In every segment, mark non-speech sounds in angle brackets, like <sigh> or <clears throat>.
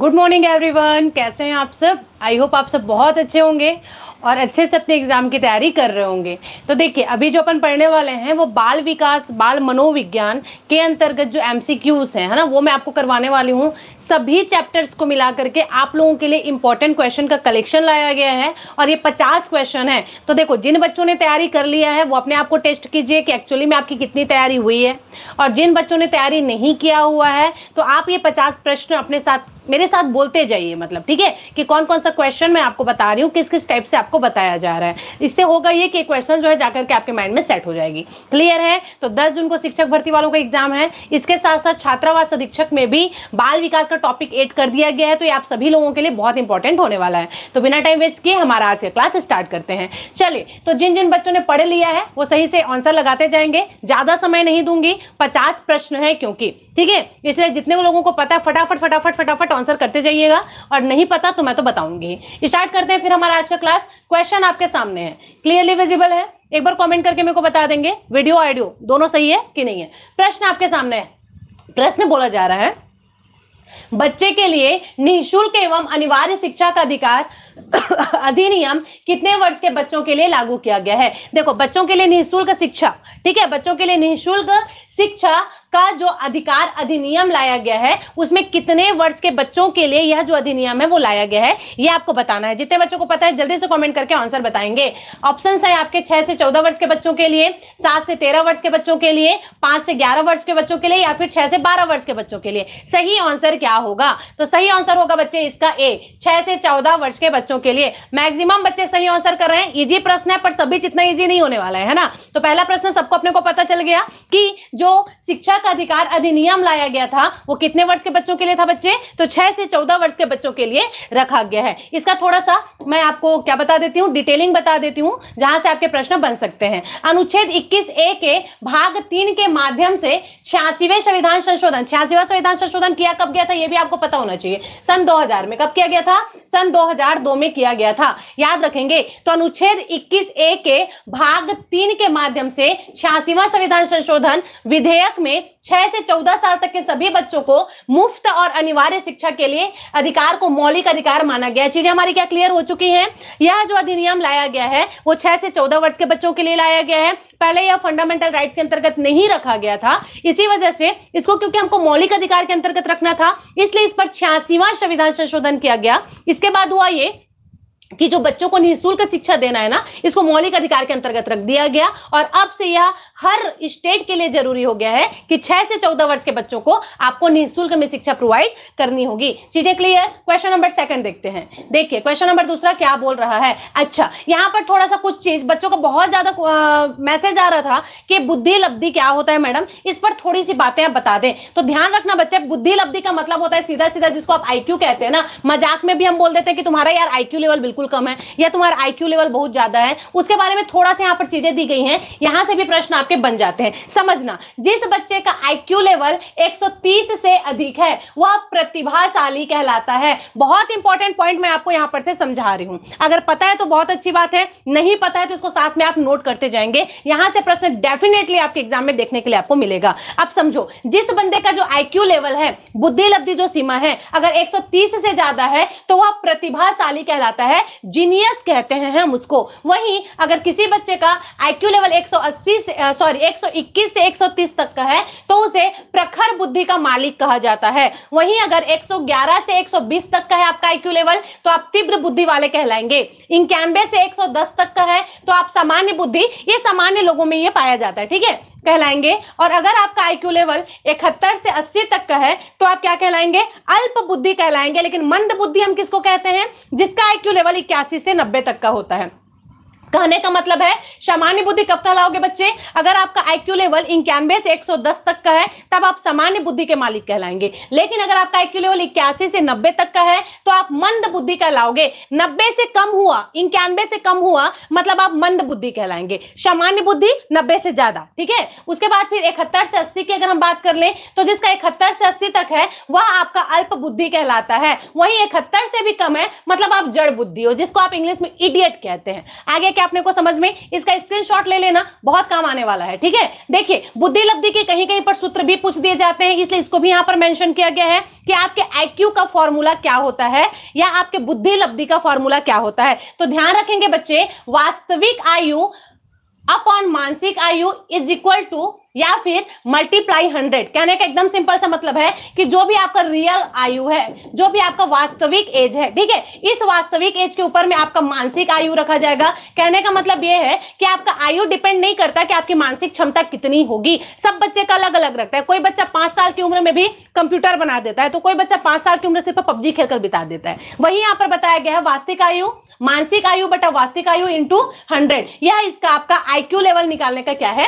good morning everyone कैसे हैं आप सब आई होप आप सब बहुत अच्छे होंगे और अच्छे से अपने एग्ज़ाम की तैयारी कर रहे होंगे तो देखिए अभी जो अपन पढ़ने वाले हैं वो बाल विकास बाल मनोविज्ञान के अंतर्गत जो एम सी क्यूज़ है ना वो मैं आपको करवाने वाली हूँ सभी चैप्टर्स को मिला करके आप लोगों के लिए इंपॉर्टेंट क्वेश्चन का कलेक्शन लाया गया है और ये पचास क्वेश्चन है तो देखो जिन बच्चों ने तैयारी कर लिया है वो अपने आप को टेस्ट कीजिए कि एक्चुअली में आपकी कितनी तैयारी हुई है और जिन बच्चों ने तैयारी नहीं किया हुआ है तो आप ये पचास प्रश्न अपने साथ मेरे साथ बोलते जाइए मतलब ठीक है कि कौन कौन सा क्वेश्चन मैं आपको बता रही हूँ किस किस टाइप से आपको बताया जा रहा है इससे होगा ये कि क्वेश्चन जो है जाकर के आपके माइंड में सेट हो जाएगी क्लियर है तो दस जून को शिक्षक भर्ती वालों का एग्जाम है इसके साथ साथ छात्रावास अधीक्षक में भी बाल विकास का टॉपिक एड कर दिया गया है तो ये आप सभी लोगों के लिए बहुत इंपॉर्टेंट होने वाला है तो बिना टाइम वेस्ट किए हमारा आज का क्लास स्टार्ट करते हैं चलिए तो जिन जिन बच्चों ने पढ़ लिया है वो सही से आंसर लगाते जाएंगे ज़्यादा समय नहीं दूंगी पचास प्रश्न है क्योंकि ठीक है इसलिए जितने लोगों को पता है फटाफट फटाफट फटाफट आंसर करते जाइएगा और नहीं पता तो मैं तो बताऊंगी स्टार्ट करते हैं फिर हमारा आज का क्लास क्वेश्चन आपके सामने है क्लियरली विजिबल है एक बार कॉमेंट करके मेरे को बता देंगे वीडियो ऑडियो दोनों सही है कि नहीं है प्रश्न आपके सामने है प्रश्न बोला जा रहा है बच्चे के लिए निःशुल्क एवं अनिवार्य शिक्षा का अधिकार <coughs> अधिनियम कितने वर्ष के बच्चों के लिए लागू किया गया है देखो बच्चों के लिए निःशुल्क शिक्षा ठीक है बच्चों के लिए निःशुल्क शिक्षा का जो अधिकार अधिनियम लाया गया है उसमें कितने वर्ष के बच्चों के लिए यह जो अधिनियम है वो लाया गया है यह आपको बताना है जितने बच्चों को पता है जल्दी से कमेंट करके आंसर बताएंगे ऑप्शन है आपके छह से चौदह वर्ष के बच्चों के लिए सात से तेरह वर्ष के बच्चों के लिए पांच से ग्यारह वर्ष के बच्चों के लिए या फिर छह से बारह वर्ष के बच्चों के लिए सही आंसर क्या होगा तो सही आंसर होगा बच्चे इसका ए छह से चौदह वर्ष के बच्चों के लिए मैक्सिमम बच्चे सही आंसर कर रहे हैं इजी प्रश्न है पर सभी जितना इजी नहीं होने वाला है ना तो पहला प्रश्न सबको अपने को पता चल गया कि जो जो शिक्षा का अधिकार अधिनियम लाया गया था वो कितने वर्ष के बच्चों के लिए था बच्चे तो छह से चौदह वर्ष के बच्चों के लिए रखा गया है इसका थोड़ा सा मैं आपको क्या बता देती हूँ डिटेलिंग बता देती हूँ जहां से आपके प्रश्न बन सकते हैं अनुच्छेद इक्कीस ए के भाग तीन के माध्यम से छियासीवे संविधान संशोधन छियासीवा संविधान संशोधन किया कब गया था यह भी आपको पता होना चाहिए सन दो में कब किया गया था सन दो में किया गया था याद रखेंगे तो अनुच्छेद इक्कीस ए के भाग तीन के माध्यम से छियासीवा संविधान संशोधन विधेयक में छह से चौदह साल तक के सभी बच्चों को मुफ्त और अनिवार्य शिक्षा के लिए अधिकार को मौलिक अधिकार माना गया चीजें हमारी क्या क्लियर हो चुकी हैं यह जो अधिनियम लाया गया है वो छह से चौदह वर्ष के बच्चों के लिए लाया गया है पहले यह फंडामेंटल राइट्स के अंतर्गत नहीं रखा गया था इसी वजह से इसको क्योंकि हमको मौलिक अधिकार के अंतर्गत रखना था इसलिए इस पर छियासीवा संविधान संशोधन किया गया इसके बाद हुआ ये कि जो बच्चों को निःशुल्क शिक्षा देना है ना इसको मौलिक अधिकार के अंतर्गत रख दिया गया और अब से यह हर स्टेट के लिए जरूरी हो गया है कि छह से चौदह वर्ष के बच्चों को आपको निःशुल्क में शिक्षा प्रोवाइड करनी होगी चीजें क्लियर क्वेश्चन नंबर सेकंड देखते हैं देखिए क्वेश्चन नंबर दूसरा क्या बोल रहा है अच्छा यहाँ पर थोड़ा सा कुछ चीज बच्चों का बहुत ज्यादा मैसेज आ रहा था कि बुद्धि लब्धि क्या होता है मैडम इस पर थोड़ी सी बातें आप बता दें तो ध्यान रखना बच्चे बुद्धि लब्धि का मतलब होता है सीधा सीधा जिसको आप आई कहते हैं ना मजाक में भी हम बोल देते हैं कि तुम्हारा यार आई लेवल बिल्कुल कम है या तुम्हारा आई लेवल बहुत ज्यादा है उसके बारे में थोड़ा सा यहाँ पर चीजें दी गई है यहां से भी प्रश्न आपके बन जाते हैं समझना जिस बच्चे का आईक्यू लेवल 130 से अधिक है वह प्रतिभाशाली कहलाता है बहुत इंपॉर्टेंट पॉइंट मैं आपको यहां पर से समझा रही हूं अगर पता है तो बहुत अच्छी बात है नहीं पता है तो इसको साथ में आप नोट करते जाएंगे यहां से प्रश्न डेफिनेटली आपके एग्जाम में देखने के लिए आपको मिलेगा अब समझो जिस बंदे का जो आईक्यू लेवल है बुद्धि लब्धि जो सीमा है अगर 130 से ज्यादा है तो वह प्रतिभाशाली कहलाता है जीनियस कहते हैं हम उसको वहीं अगर किसी बच्चे का आईक्यू लेवल 180 से सॉरी 121 से 130 तक का है तो उसे प्रखर बुद्धि का मालिक कहा जाता है वहीं अगर 111 से 120 तक का है आपका आईक्यू लेवल तो आप तीव्र बुद्धि वाले कहलाएंगे इक्यानबे से 110 तक का है तो आप सामान्य बुद्धि ये सामान्य लोगों में ये पाया जाता है ठीक है कहलाएंगे और अगर आपका आईक्यू लेवल इकहत्तर से 80 तक का है तो आप क्या कहलाएंगे अल्प बुद्धि कहलाएंगे लेकिन मंद बुद्धि हम किसको कहते हैं जिसका आईक्यू लेवल इक्यासी से 90 तक का होता है कहने का मतलब है सामान्य बुद्धि कब कहलाओगे बच्चे अगर आपका आईक्यू लेवल इक्यानबे से 110 तक का है तब आप सामान्य बुद्धि के मालिक कहलाएंगे लेकिन अगर आपका आईक्यू लेवल इक्यासी से 90 तक का है तो आप मंद बुद्धि कहलाओगे 90 से कम हुआ इक्यानबे से कम हुआ मतलब आप मंद बुद्धि कहलाएंगे सामान्य बुद्धि नब्बे से ज्यादा ठीक है उसके बाद फिर इकहत्तर से अस्सी की अगर हम बात कर ले तो जिसका इकहत्तर से अस्सी तक है वह आपका अल्प बुद्धि कहलाता है वही इकहत्तर से भी कम है मतलब आप जड़ बुद्धि हो जिसको आप इंग्लिश में इडियट कहते हैं आगे क्या अपने को समझ में इसका स्क्रीनशॉट ले लेना बहुत काम आने वाला है ठीक है देखिए बुद्धि लब्धि के कहीं कहीं पर सूत्र भी पूछ दिए जाते हैं इसलिए इसको भी यहाँ पर मेंशन किया गया है कि आपके आईक्यू का फॉर्मूला क्या होता है या आपके बुद्धि लब्धि का फॉर्मूला क्या होता है तो ध्यान रखेंगे बच्चे वास्तविक आयु अपॉन मानसिक आयु इज इक्वल टू या फिर मल्टीप्लाई हंड्रेड कहने का एकदम सिंपल सा मतलब है कि जो भी आपका रियल आयु है जो भी आपका वास्तविक एज है ठीक है इस वास्तविक एज के ऊपर में आपका मानसिक आयु रखा जाएगा कहने का मतलब यह है कि आपका आयु डिपेंड नहीं करता कि आपकी मानसिक क्षमता कितनी होगी सब बच्चे का अलग अलग रखता है कोई बच्चा पांच साल की उम्र में भी कंप्यूटर बना देता है तो कोई बच्चा पांच साल की उम्र सिर्फ पबजी खेलकर बिता देता है वही यहाँ पर बताया गया है वास्तविक आयु मानसिक आयु बटा वास्तविक आयु इंटू हंड्रेड यह इसका आपका आईक्यू लेवल निकालने का क्या है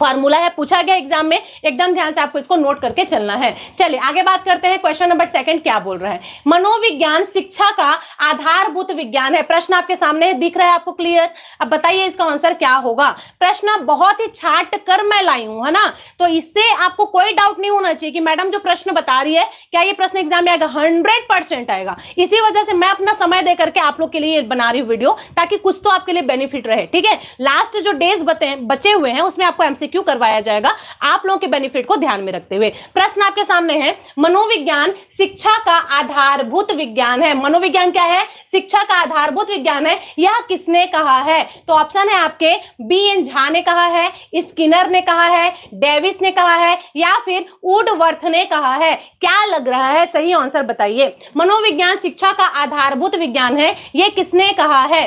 फार्मूला है पूछा गया एग्जाम में एकदम ध्यान से आपको इसको नोट करके चलना है चलिए आगे बात करते हैं क्वेश्चन नंबर सेकंड क्या बोल रहा है मनोविज्ञान शिक्षा का आधारभूत विज्ञान है प्रश्न आपके सामने दिख रहा है आपको क्लियर अब बताइए इसका आंसर क्या होगा प्रश्न बहुत ही छाट कर मैं लाई हूं है ना तो इससे आपको कोई डाउट नहीं होना चाहिए कि मैडम जो प्रश्न बता रही है क्या ये प्रश्न एग्जाम में आएगा हंड्रेड आएगा इसी वजह से मैं अपना समय दे करके आप लोग के लिए बना रही हूँ वीडियो ताकि कुछ तो आपके लिए बेनिफिट रहे ठीक है लास्ट जो डेज बचे हुए हैं उसमें आपको से क्यों करवाया जाएगा आप लोगों के बेनिफिट को ध्यान में रखते हुए प्रश्न आपके सामने है मनोविज्ञान शिक्षा का आधारभूत विज्ञान है मनोविज्ञान क्या है शिक्षा का आधारभूत विज्ञान है यह किसने कहा है तो ऑप्शन है आपके बी एन झा ने कहा है स्किनर ने कहा है डेविस ने कहा है या फिर उडवर्थ ने कहा है क्या लग रहा है सही आंसर बताइए मनोविज्ञान शिक्षा का आधारभूत विज्ञान है यह किसने कहा है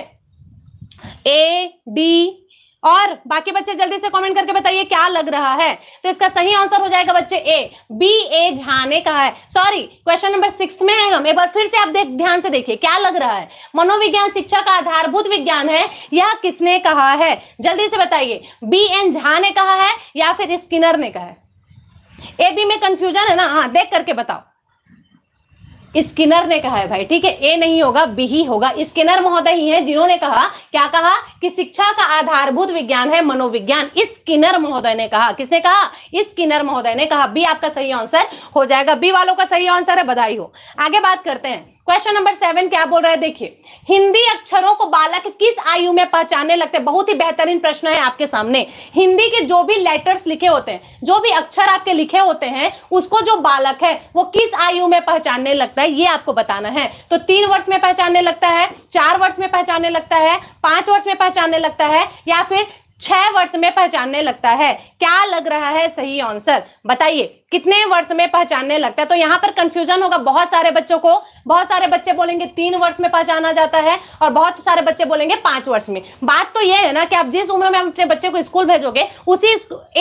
ए डी और बाकी बच्चे जल्दी से कमेंट करके बताइए क्या लग रहा है तो इसका सही आंसर हो जाएगा बच्चे ए बी ए झा ने कहा है सॉरी क्वेश्चन नंबर सिक्स में है हम एक बार फिर से आप देख ध्यान से देखिए क्या लग रहा है मनोविज्ञान शिक्षा का आधारभूत विज्ञान है यह किसने कहा है जल्दी से बताइए बी एन झा ने कहा है या फिर स्किनर ने कहा है ए बी में कंफ्यूजन है ना हाँ देख करके बताओ स्किनर ने कहा है भाई ठीक है ए नहीं होगा बी ही होगा स्किनर महोदय ही है जिन्होंने कहा क्या कहा कि शिक्षा का आधारभूत विज्ञान है मनोविज्ञान स्किनर महोदय ने कहा किसने कहा स्किनर महोदय ने कहा बी आपका सही आंसर हो जाएगा बी वालों का सही आंसर है बधाई हो आगे बात करते हैं क्वेश्चन नंबर सेवन क्या बोल रहा है देखिए हिंदी अक्षरों को बालक किस आयु में पहचानने लगते हैं बहुत ही बेहतरीन प्रश्न है आपके सामने हिंदी के जो भी लेटर्स लिखे होते हैं जो भी अक्षर आपके लिखे होते हैं उसको जो बालक है वो किस आयु में पहचानने लगता है ये आपको बताना है तो तीन वर्ष में पहचानने लगता है चार वर्ष में पहचानने लगता है पांच वर्ष में पहचानने लगता है या फिर छह वर्ष में पहचानने लगता है क्या लग रहा है सही आंसर बताइए कितने वर्ष में पहचानने लगता है तो यहाँ पर कंफ्यूजन होगा बहुत सारे बच्चों को बहुत सारे बच्चे बोलेंगे तीन वर्ष में पहचाना जाता है और बहुत सारे बच्चे बोलेंगे पांच वर्ष में बात तो यह है ना कि आप जिस उम्र में अपने बच्चे को स्कूल भेजोगे उसी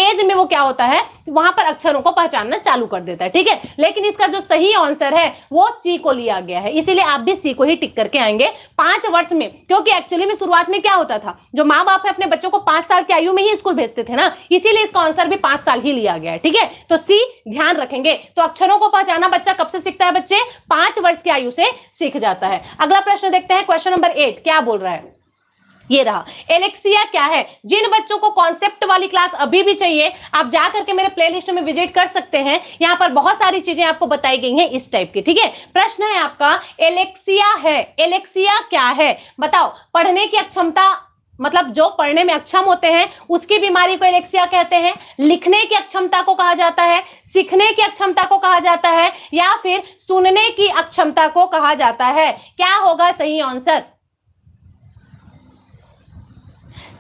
एज में वो क्या होता है तो वहां पर अक्षरों को पहचानना चालू कर देता है ठीक है लेकिन इसका जो सही आंसर है वो सी को लिया गया है इसीलिए आप भी सी को ही टिक करके आएंगे पांच वर्ष में क्योंकि एक्चुअली में शुरुआत में क्या होता था जो माँ बाप है अपने बच्चों को पांच साल की आयु में ही स्कूल भेजते थे ना इसीलिए इसका आंसर भी पांच साल ही लिया गया है ठीक है तो सी ध्यान रखेंगे तो अक्षरों को पहचाना बच्चा कब से सीखता है बच्चे पांच वर्ष की आयु से सीख जाता है अगला प्रश्न देखते हैं क्वेश्चन नंबर एट क्या बोल रहा है ये रहा एलेक्सिया क्या है जिन बच्चों को कॉन्सेप्ट वाली क्लास अभी भी चाहिए आप जा करके मेरे प्लेलिस्ट में विजिट कर सकते हैं यहां पर बहुत सारी चीजें आपको बताई गई हैं इस टाइप की ठीक है प्रश्न है आपका एलेक्सिया है एलेक्सिया क्या है बताओ पढ़ने की अक्षमता मतलब जो पढ़ने में अक्षम होते हैं उसकी बीमारी को एलेक्सिया कहते हैं लिखने की अक्षमता को कहा जाता है सीखने की अक्षमता को कहा जाता है या फिर सुनने की अक्षमता को कहा जाता है क्या होगा सही आंसर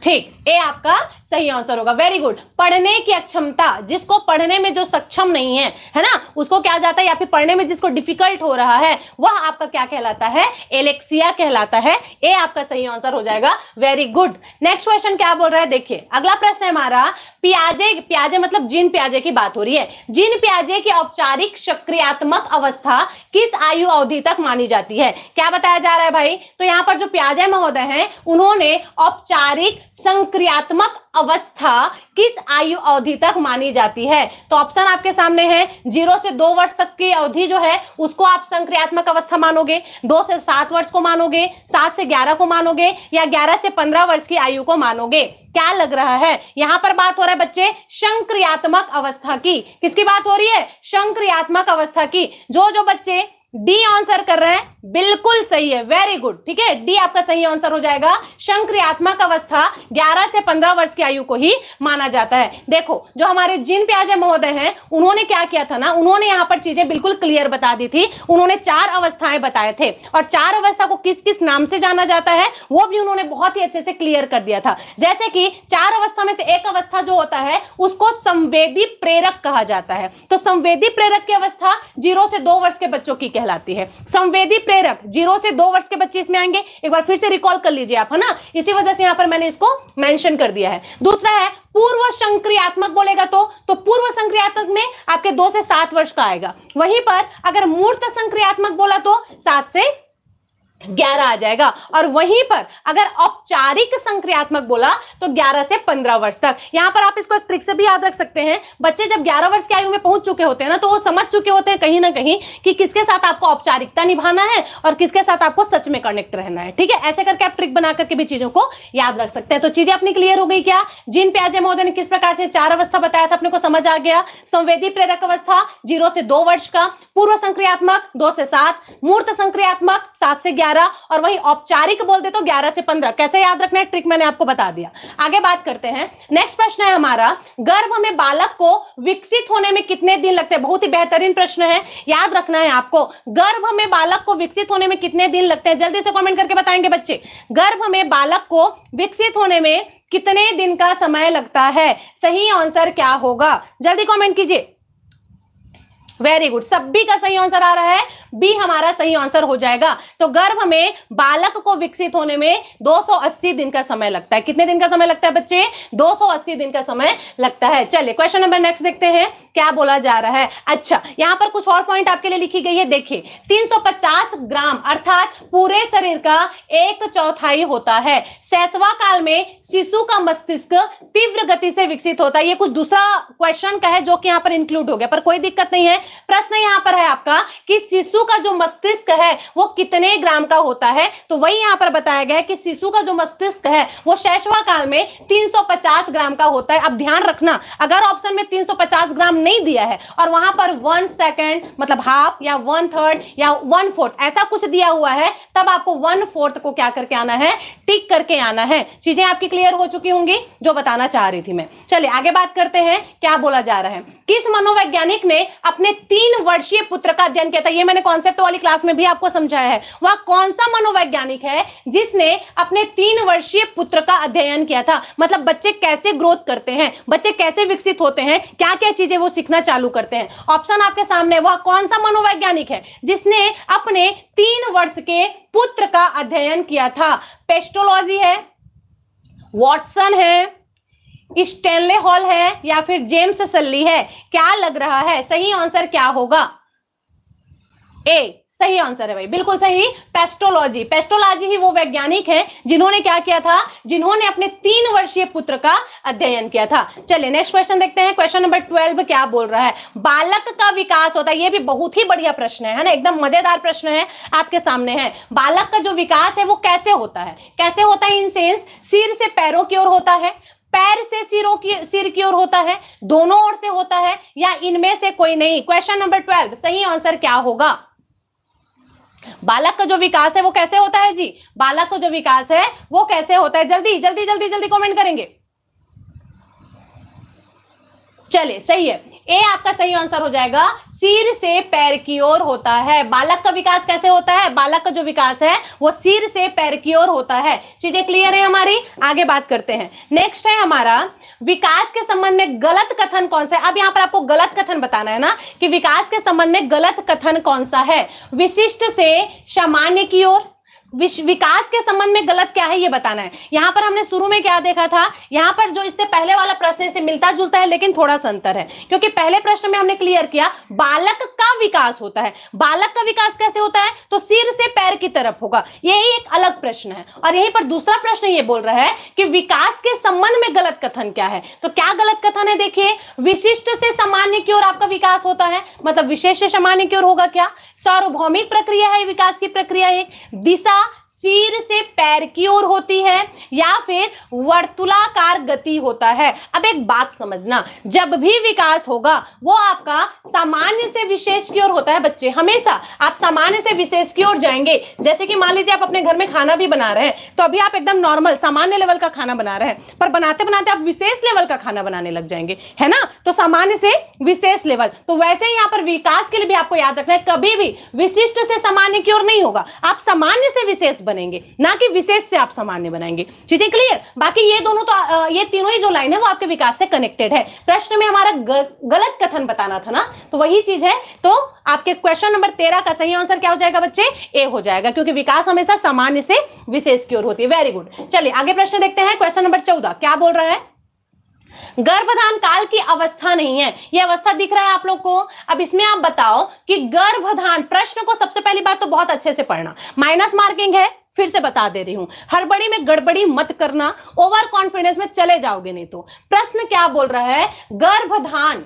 ठीक ए आपका सही आंसर होगा वेरी गुड पढ़ने की अक्षमता जिसको पढ़ने में जो सक्षम नहीं है है ना उसको क्या जाता है या फिर पढ़ने में जिसको डिफिकल्ट हो रहा है वह आपका क्या कहलाता है एलेक्सिया कहलाता है ए आपका सही आंसर हो जाएगा वेरी गुड नेक्स्ट क्वेश्चन क्या बोल रहा है देखिए अगला प्रश्न है हमारा प्याजे प्याजे मतलब जिन प्याजे की बात हो रही है जिन प्याजे की औपचारिक सक्रियात्मक अवस्था किस आयु अवधि तक मानी जाती है क्या बताया जा रहा है भाई तो यहाँ पर जो प्याजे महोदय है उन्होंने औपचारिक संक्रियात्मक अवस्था किस आयु अवधि तक मानी जाती है तो ऑप्शन आपके सामने है जीरो से दो वर्ष तक की अवधि जो है उसको आप संक्रियात्मक अवस्था मानोगे दो से सात वर्ष को मानोगे सात से ग्यारह को मानोगे या ग्यारह से पंद्रह वर्ष की आयु को मानोगे क्या लग रहा है यहां पर बात हो रहा है बच्चे संक्रियात्मक अवस्था की किसकी बात हो रही है संक्रियात्मक अवस्था की जो जो बच्चे डी आंसर कर रहे हैं बिल्कुल सही है वेरी गुड ठीक है डी आपका सही आंसर हो जाएगा शंक्रियात्मक अवस्था 11 से 15 वर्ष की आयु को ही माना जाता है देखो जो हमारे जिन प्याजे महोदय हैं उन्होंने क्या किया था ना उन्होंने यहां पर चीजें बिल्कुल क्लियर बता दी थी उन्होंने चार अवस्थाएं बताए थे और चार अवस्था को किस किस नाम से जाना जाता है वो भी उन्होंने बहुत ही अच्छे से क्लियर कर दिया था जैसे कि चार अवस्था में से एक अवस्था जो होता है उसको संवेदी प्रेरक कहा जाता है तो संवेदी प्रेरक की अवस्था जीरो से दो वर्ष के बच्चों की कहलाती है संवेदी प्रेरक जीरो से दो वर्ष के बच्चे इसमें आएंगे एक बार फिर से रिकॉल कर लीजिए आप है ना इसी वजह से यहां पर मैंने इसको मेंशन कर दिया है दूसरा है पूर्व संक्रियात्मक बोलेगा तो तो पूर्व संक्रियात्मक में आपके दो से सात वर्ष का आएगा वहीं पर अगर मूर्त संक्रियात्मक बोला तो सात से ग्यारह आ जाएगा और वहीं पर अगर औपचारिक संक्रियात्मक बोला तो ग्यारह से पंद्रह वर्ष तक यहां पर आप इसको एक ट्रिक से भी याद रख सकते हैं बच्चे जब ग्यारह वर्ष की आयु में पहुंच चुके होते हैं ना तो वो समझ चुके होते हैं कहीं ना कहीं कि किसके साथ आपको औपचारिकता निभाना है और किसके साथ आपको सच में कनेक्ट रहना है ठीक है ऐसे करके आप ट्रिक बना करके भी चीजों को याद रख सकते हैं तो चीजें अपनी क्लियर हो गई क्या जिन पे अजय महोदय ने किस प्रकार से चार अवस्था बताया था अपने को समझ आ गया संवेदी प्रेरक अवस्था जीरो से दो वर्ष का पूर्व संक्रियात्मक दो से सात मूर्त संक्रियात्मक सात से ग्यारह ग्यारह और वही औपचारिक बोलते तो ग्यारह से पंद्रह कैसे याद रखना है ट्रिक मैंने आपको बता दिया आगे बात करते हैं नेक्स्ट प्रश्न है हमारा गर्भ में बालक को विकसित होने में कितने दिन लगते हैं बहुत ही बेहतरीन प्रश्न है याद रखना है आपको गर्भ में बालक को विकसित होने में कितने दिन लगते हैं जल्दी से कॉमेंट करके बताएंगे बच्चे गर्भ में बालक को विकसित होने में कितने दिन का समय लगता है सही आंसर क्या होगा जल्दी कमेंट कीजिए वेरी गुड सभी का सही आंसर आ रहा है बी हमारा सही आंसर हो जाएगा तो गर्भ में बालक को विकसित होने में 280 दिन का समय लगता है कितने दिन का समय लगता है बच्चे 280 दिन का समय लगता है चलिए क्वेश्चन नंबर नेक्स्ट देखते हैं क्या बोला जा रहा है अच्छा यहां पर कुछ और पॉइंट आपके लिए लिखी गई है देखिए 350 ग्राम अर्थात पूरे शरीर का एक चौथाई होता है सैसवा काल में शिशु का मस्तिष्क तीव्र गति से विकसित होता है ये कुछ दूसरा क्वेश्चन का है जो कि यहां पर इंक्लूड हो गया पर कोई दिक्कत नहीं है प्रश्न यहां पर है आपका कि शिशु शिशु का जो मस्तिष्क है वो कितने ग्राम का होता है तो वही यहाँ पर बताया गया है कि शिशु का जो मस्तिष्क है वो शैशवा काल में 350 ग्राम का होता है अब ध्यान रखना अगर ऑप्शन में 350 ग्राम नहीं दिया है और वहां पर वन सेकेंड मतलब हाफ या वन थर्ड या वन फोर्थ ऐसा कुछ दिया हुआ है तब आपको वन फोर्थ को क्या करके आना है टिक करके आना है चीजें आपकी क्लियर हो चुकी होंगी जो बताना चाह रही थी मैं चलिए आगे बात करते हैं क्या बोला जा रहा है किस मनोवैज्ञानिक ने अपने तीन वर्षीय पुत्र का अध्ययन किया था ये मैंने कॉन्सेप्ट वाली क्लास में भी आपको समझाया है वह कौन सा मनोवैज्ञानिक है जिसने अपने तीन वर्षीय पुत्र का अध्ययन किया था मतलब बच्चे कैसे ग्रोथ करते हैं बच्चे कैसे विकसित होते हैं क्या क्या चीजें वो सीखना चालू करते हैं ऑप्शन आपके सामने वह कौन सा मनोवैज्ञानिक है जिसने अपने तीन वर्ष के पुत्र का अध्ययन किया था पेस्ट्रोलॉजी है वॉटसन है स्टेनले हॉल है या फिर जेम्स सल्ली है क्या लग रहा है सही आंसर क्या होगा ए सही आंसर है भाई बिल्कुल सही पेस्टोलॉजी पेस्टोलॉजी ही वो वैज्ञानिक हैं जिन्होंने क्या किया था जिन्होंने अपने तीन वर्षीय पुत्र का अध्ययन किया था चलिए नेक्स्ट क्वेश्चन देखते हैं क्वेश्चन नंबर ट्वेल्व क्या बोल रहा है बालक का विकास होता है ये भी बहुत ही बढ़िया प्रश्न है ना एकदम मजेदार प्रश्न है आपके सामने है बालक का जो विकास है वो कैसे होता है कैसे होता है इन सेंस सिर से पैरों की ओर होता है पैर से सिरों की सिर की ओर होता है दोनों ओर से होता है या इनमें से कोई नहीं क्वेश्चन नंबर ट्वेल्व सही आंसर क्या होगा बालक का जो विकास है वो कैसे होता है जी बालक का जो विकास है वो कैसे होता है जल्दी जल्दी जल्दी जल्दी कमेंट करेंगे चले सही है ए आपका सही आंसर हो जाएगा सिर से पैर की ओर होता है बालक का विकास कैसे होता है बालक का जो विकास है वो सिर से पैर की ओर होता है चीजें क्लियर है हमारी आगे बात करते हैं नेक्स्ट है हमारा विकास के संबंध में गलत कथन कौन सा है अब यहां पर आपको गलत कथन बताना है ना कि विकास के संबंध में गलत कथन कौन सा है विशिष्ट से सामान्य की ओर विकास के संबंध में गलत क्या है ये बताना है यहाँ पर हमने शुरू में क्या देखा था यहाँ पर जो इससे पहले वाला प्रश्न इससे मिलता जुलता है लेकिन थोड़ा सा अंतर है क्योंकि पहले प्रश्न में हमने क्लियर किया बालक का विकास होता है बालक का विकास कैसे होता है तो सिर से पैर की तरफ होगा यही एक अलग प्रश्न है और यहीं पर दूसरा प्रश्न ये बोल रहा है कि विकास के संबंध में गलत कथन क्या है तो क्या गलत कथन है देखिए विशिष्ट से सामान्य की ओर आपका विकास होता है मतलब विशेष से सामान्य की ओर होगा क्या सार्वभौमिक प्रक्रिया है विकास की प्रक्रिया है दिशा सिर से पैर की ओर होती है या फिर वर्तुलाकार गति होता है अब एक बात समझना जब भी विकास होगा वो आपका सामान्य से विशेष की ओर होता है बच्चे हमेशा आप सामान्य से विशेष की ओर जाएंगे जैसे कि मान लीजिए आप अपने घर में खाना भी बना रहे हैं तो अभी आप एकदम नॉर्मल सामान्य लेवल का खाना बना रहे हैं पर बनाते बनाते आप विशेष लेवल का खाना बनाने लग जाएंगे है ना तो सामान्य से विशेष लेवल तो वैसे ही यहाँ पर विकास के लिए भी आपको याद रखना है कभी भी विशिष्ट से सामान्य की ओर नहीं होगा आप सामान्य से विशेष बनेंगे ना कि विशेष से आप सामान्य बनाएंगे चीजें क्लियर बाकी ये दोनों तो ये तीनों ही जो लाइन है वो आपके विकास से कनेक्टेड है प्रश्न में हमारा गलत कथन बताना था ना तो वही चीज है तो आपके क्वेश्चन नंबर तेरह का सही आंसर क्या हो जाएगा बच्चे ए हो जाएगा क्योंकि विकास हमेशा सामान्य से विशेष की ओर होती है वेरी गुड चलिए आगे प्रश्न देखते हैं क्वेश्चन नंबर चौदह क्या बोल रहा है गर्भधान काल की अवस्था नहीं है यह अवस्था दिख रहा है आप लोग को अब इसमें आप बताओ कि गर्भधान प्रश्न को सबसे पहली बात तो बहुत अच्छे से पढ़ना माइनस मार्किंग है फिर से बता दे रही हूं हड़बड़ी में गड़बड़ी मत करना ओवर कॉन्फिडेंस में चले जाओगे नहीं तो प्रश्न क्या बोल रहा है गर्भधान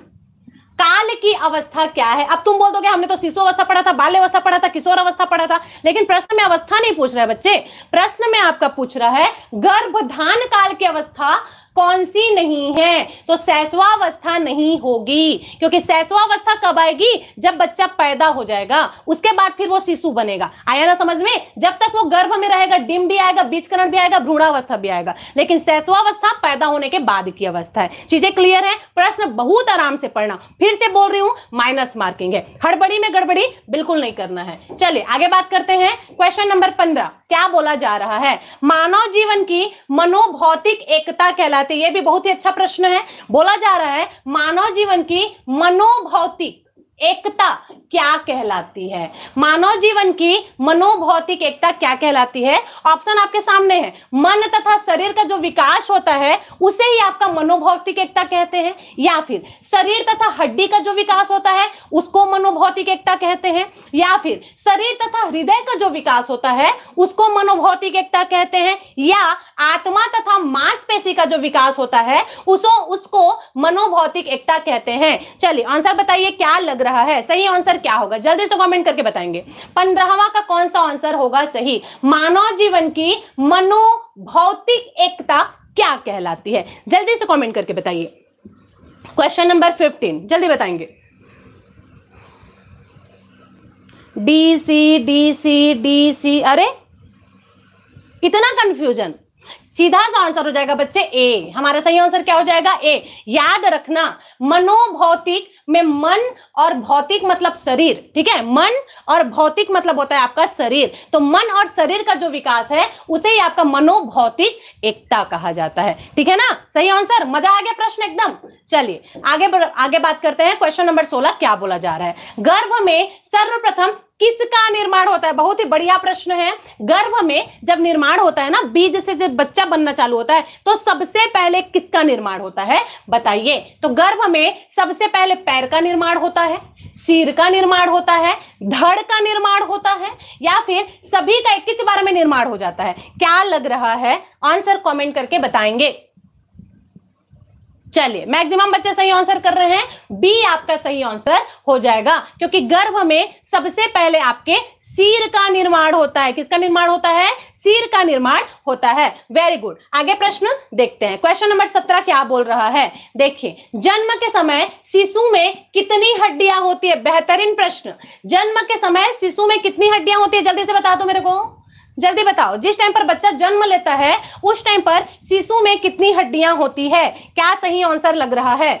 काल की अवस्था क्या है अब तुम बोल दोगे हमने तो शिशु अवस्था पढ़ा था बाल्य अवस्था पढ़ा था किशोर अवस्था पढ़ा था लेकिन प्रश्न में अवस्था नहीं पूछ रहा है बच्चे प्रश्न में आपका पूछ रहा है गर्भधान काल की अवस्था कौन सी नहीं है तो सैसवावस्था नहीं होगी क्योंकि सैसवावस्था कब आएगी जब बच्चा पैदा हो जाएगा उसके बाद फिर वो शिशु बनेगा आया ना समझ में जब तक वो गर्भ में रहेगा डिम भी आएगा बीजकरण भी आएगा भ्रूणावस्था भी आएगा लेकिन सैसवावस्था पैदा होने के बाद की अवस्था है चीजें क्लियर है प्रश्न बहुत आराम से पढ़ना फिर से बोल रही हूं माइनस मार्किंग है हड़बड़ी में गड़बड़ी बिल्कुल नहीं करना है चलिए आगे बात करते हैं क्वेश्चन नंबर पंद्रह क्या बोला जा रहा है मानव जीवन की मनोभौतिक एकता कहलाती जाती है ये भी बहुत ही अच्छा प्रश्न है बोला जा रहा है मानव जीवन की मनोभौतिक एकता क्या कहलाती है मानव जीवन की मनोभौतिक एकता क्या कहलाती है ऑप्शन आपके सामने है मन तथा शरीर का जो विकास होता है उसे ही आपका मनोभौतिक एकता कहते हैं या फिर शरीर तथा हड्डी का जो विकास होता है उसको मनोभौतिक एकता कहते हैं या फिर शरीर तथा हृदय का जो विकास होता है उसको मनोभौतिक एकता कहते हैं या आत्मा तथा मांसपेशी का जो विकास होता है उसको उसको मनोभौतिक एकता कहते हैं चलिए आंसर बताइए क्या लग रहा है सही आंसर क्या होगा जल्दी से कमेंट करके बताएंगे पंद्रहवा का कौन सा आंसर होगा सही मानव जीवन की मनोभौतिक एकता क्या कहलाती है जल्दी से कमेंट करके बताइए क्वेश्चन नंबर फिफ्टीन जल्दी बताएंगे D C D C D C अरे इतना कंफ्यूजन सीधा सा आंसर हो जाएगा बच्चे ए हमारा सही आंसर क्या हो जाएगा ए याद रखना मनोभौतिक में मन और भौतिक मतलब शरीर ठीक है मन और भौतिक मतलब होता है आपका शरीर तो मन और शरीर का जो विकास है उसे ही आपका मनोभौतिक एकता कहा जाता है ठीक है ना सही आंसर मजा आ गया प्रश्न एकदम चलिए आगे आगे बात करते हैं क्वेश्चन नंबर सोलह क्या बोला जा रहा है गर्भ में सर्वप्रथम किसका निर्माण होता है बहुत ही बढ़िया प्रश्न है गर्भ में जब निर्माण होता है ना बीज से जब बच्चा बनना चालू होता है तो सबसे पहले किसका निर्माण होता है बताइए तो गर्भ में सबसे पहले पैर का निर्माण होता है सिर का निर्माण होता है धड़ का निर्माण होता है या फिर सभी का एक किच बार में निर्माण हो जाता है क्या लग रहा है आंसर कॉमेंट करके बताएंगे चलिए मैक्सिमम बच्चे सही आंसर कर रहे हैं बी आपका सही आंसर हो जाएगा क्योंकि गर्भ में सबसे पहले आपके सिर का निर्माण होता है किसका निर्माण होता है सिर का निर्माण होता है वेरी गुड आगे प्रश्न देखते हैं क्वेश्चन नंबर सत्रह क्या बोल रहा है देखिए जन्म के समय शिशु में कितनी हड्डियां होती है बेहतरीन प्रश्न जन्म के समय शिशु में कितनी हड्डियां होती है जल्दी से बता दो मेरे को जल्दी बताओ जिस टाइम पर बच्चा जन्म लेता है उस टाइम पर शिशु में कितनी हड्डियां होती है क्या सही आंसर लग रहा है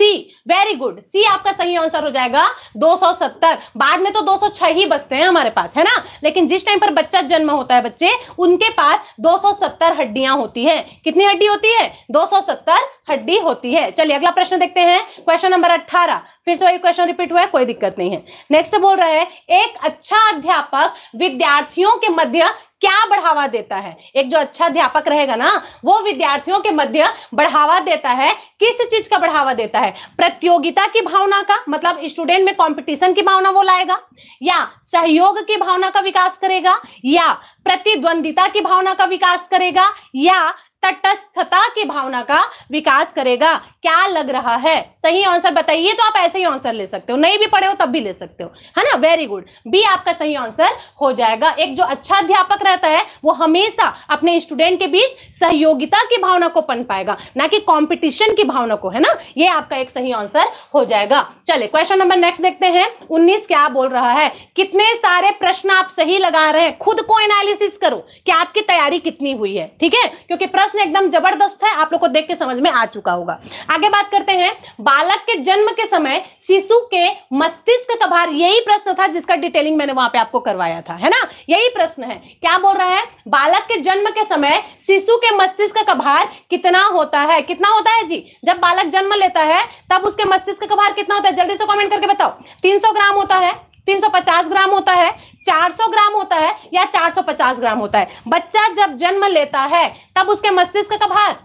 सी वेरी गुड सी आपका सही आंसर हो जाएगा 270 बाद में तो 206 ही बचते हैं हमारे पास है ना लेकिन जिस टाइम पर बच्चा जन्म होता है बच्चे उनके पास 270 हड्डियां होती हैं कितनी हड्डी होती है 270 हड्डी होती है चलिए अगला प्रश्न देखते हैं क्वेश्चन नंबर 18 फिर से वही क्वेश्चन रिपीट हुआ है कोई दिक्कत नहीं है नेक्स्ट बोल रहा है एक अच्छा अध्यापक विद्यार्थियों के मध्य क्या बढ़ावा देता है एक जो अच्छा अध्यापक रहेगा ना वो विद्यार्थियों के मध्य बढ़ावा देता है किस चीज का बढ़ावा देता है प्रतियोगिता की भावना का मतलब स्टूडेंट में कंपटीशन की भावना वो लाएगा या सहयोग की भावना का विकास करेगा या प्रतिद्वंदिता की भावना का विकास करेगा या तटस्थता की भावना का विकास करेगा क्या लग रहा है सही आंसर बताइए तो आप ऐसे ही आंसर ले सकते हो नहीं भी पढ़े हो तब भी ले सकते हो है ना वेरी गुड बी आपका सही आंसर हो जाएगा एक जो अच्छा अध्यापक रहता है वो हमेशा अपने स्टूडेंट के बीच सहयोगिता की भावना को पन पाएगा ना कि कॉम्पिटिशन की भावना को है ना ये आपका एक सही आंसर हो जाएगा चले क्वेश्चन नंबर नेक्स्ट देखते हैं उन्नीस क्या बोल रहा है कितने सारे प्रश्न आप सही लगा रहे हैं खुद को एनालिसिस करो कि आपकी तैयारी कितनी हुई है ठीक है क्योंकि प्रश्न प्रश्न एकदम जबरदस्त है आप लोग को देख के समझ में आ चुका होगा आगे बात करते हैं बालक के जन्म के समय शिशु के मस्तिष्क का भार यही प्रश्न था जिसका डिटेलिंग मैंने वहां पे आपको करवाया था है ना यही प्रश्न है क्या बोल रहा है बालक के जन्म के समय शिशु के मस्तिष्क का भार कितना होता है कितना होता है जी जब बालक जन्म लेता है तब उसके मस्तिष्क का भार कितना होता है जल्दी से कॉमेंट करके बताओ तीन ग्राम होता है 350 ग्राम होता है 400 ग्राम होता है या 450 ग्राम होता है बच्चा जब जन्म लेता है तब उसके मस्तिष्क का भार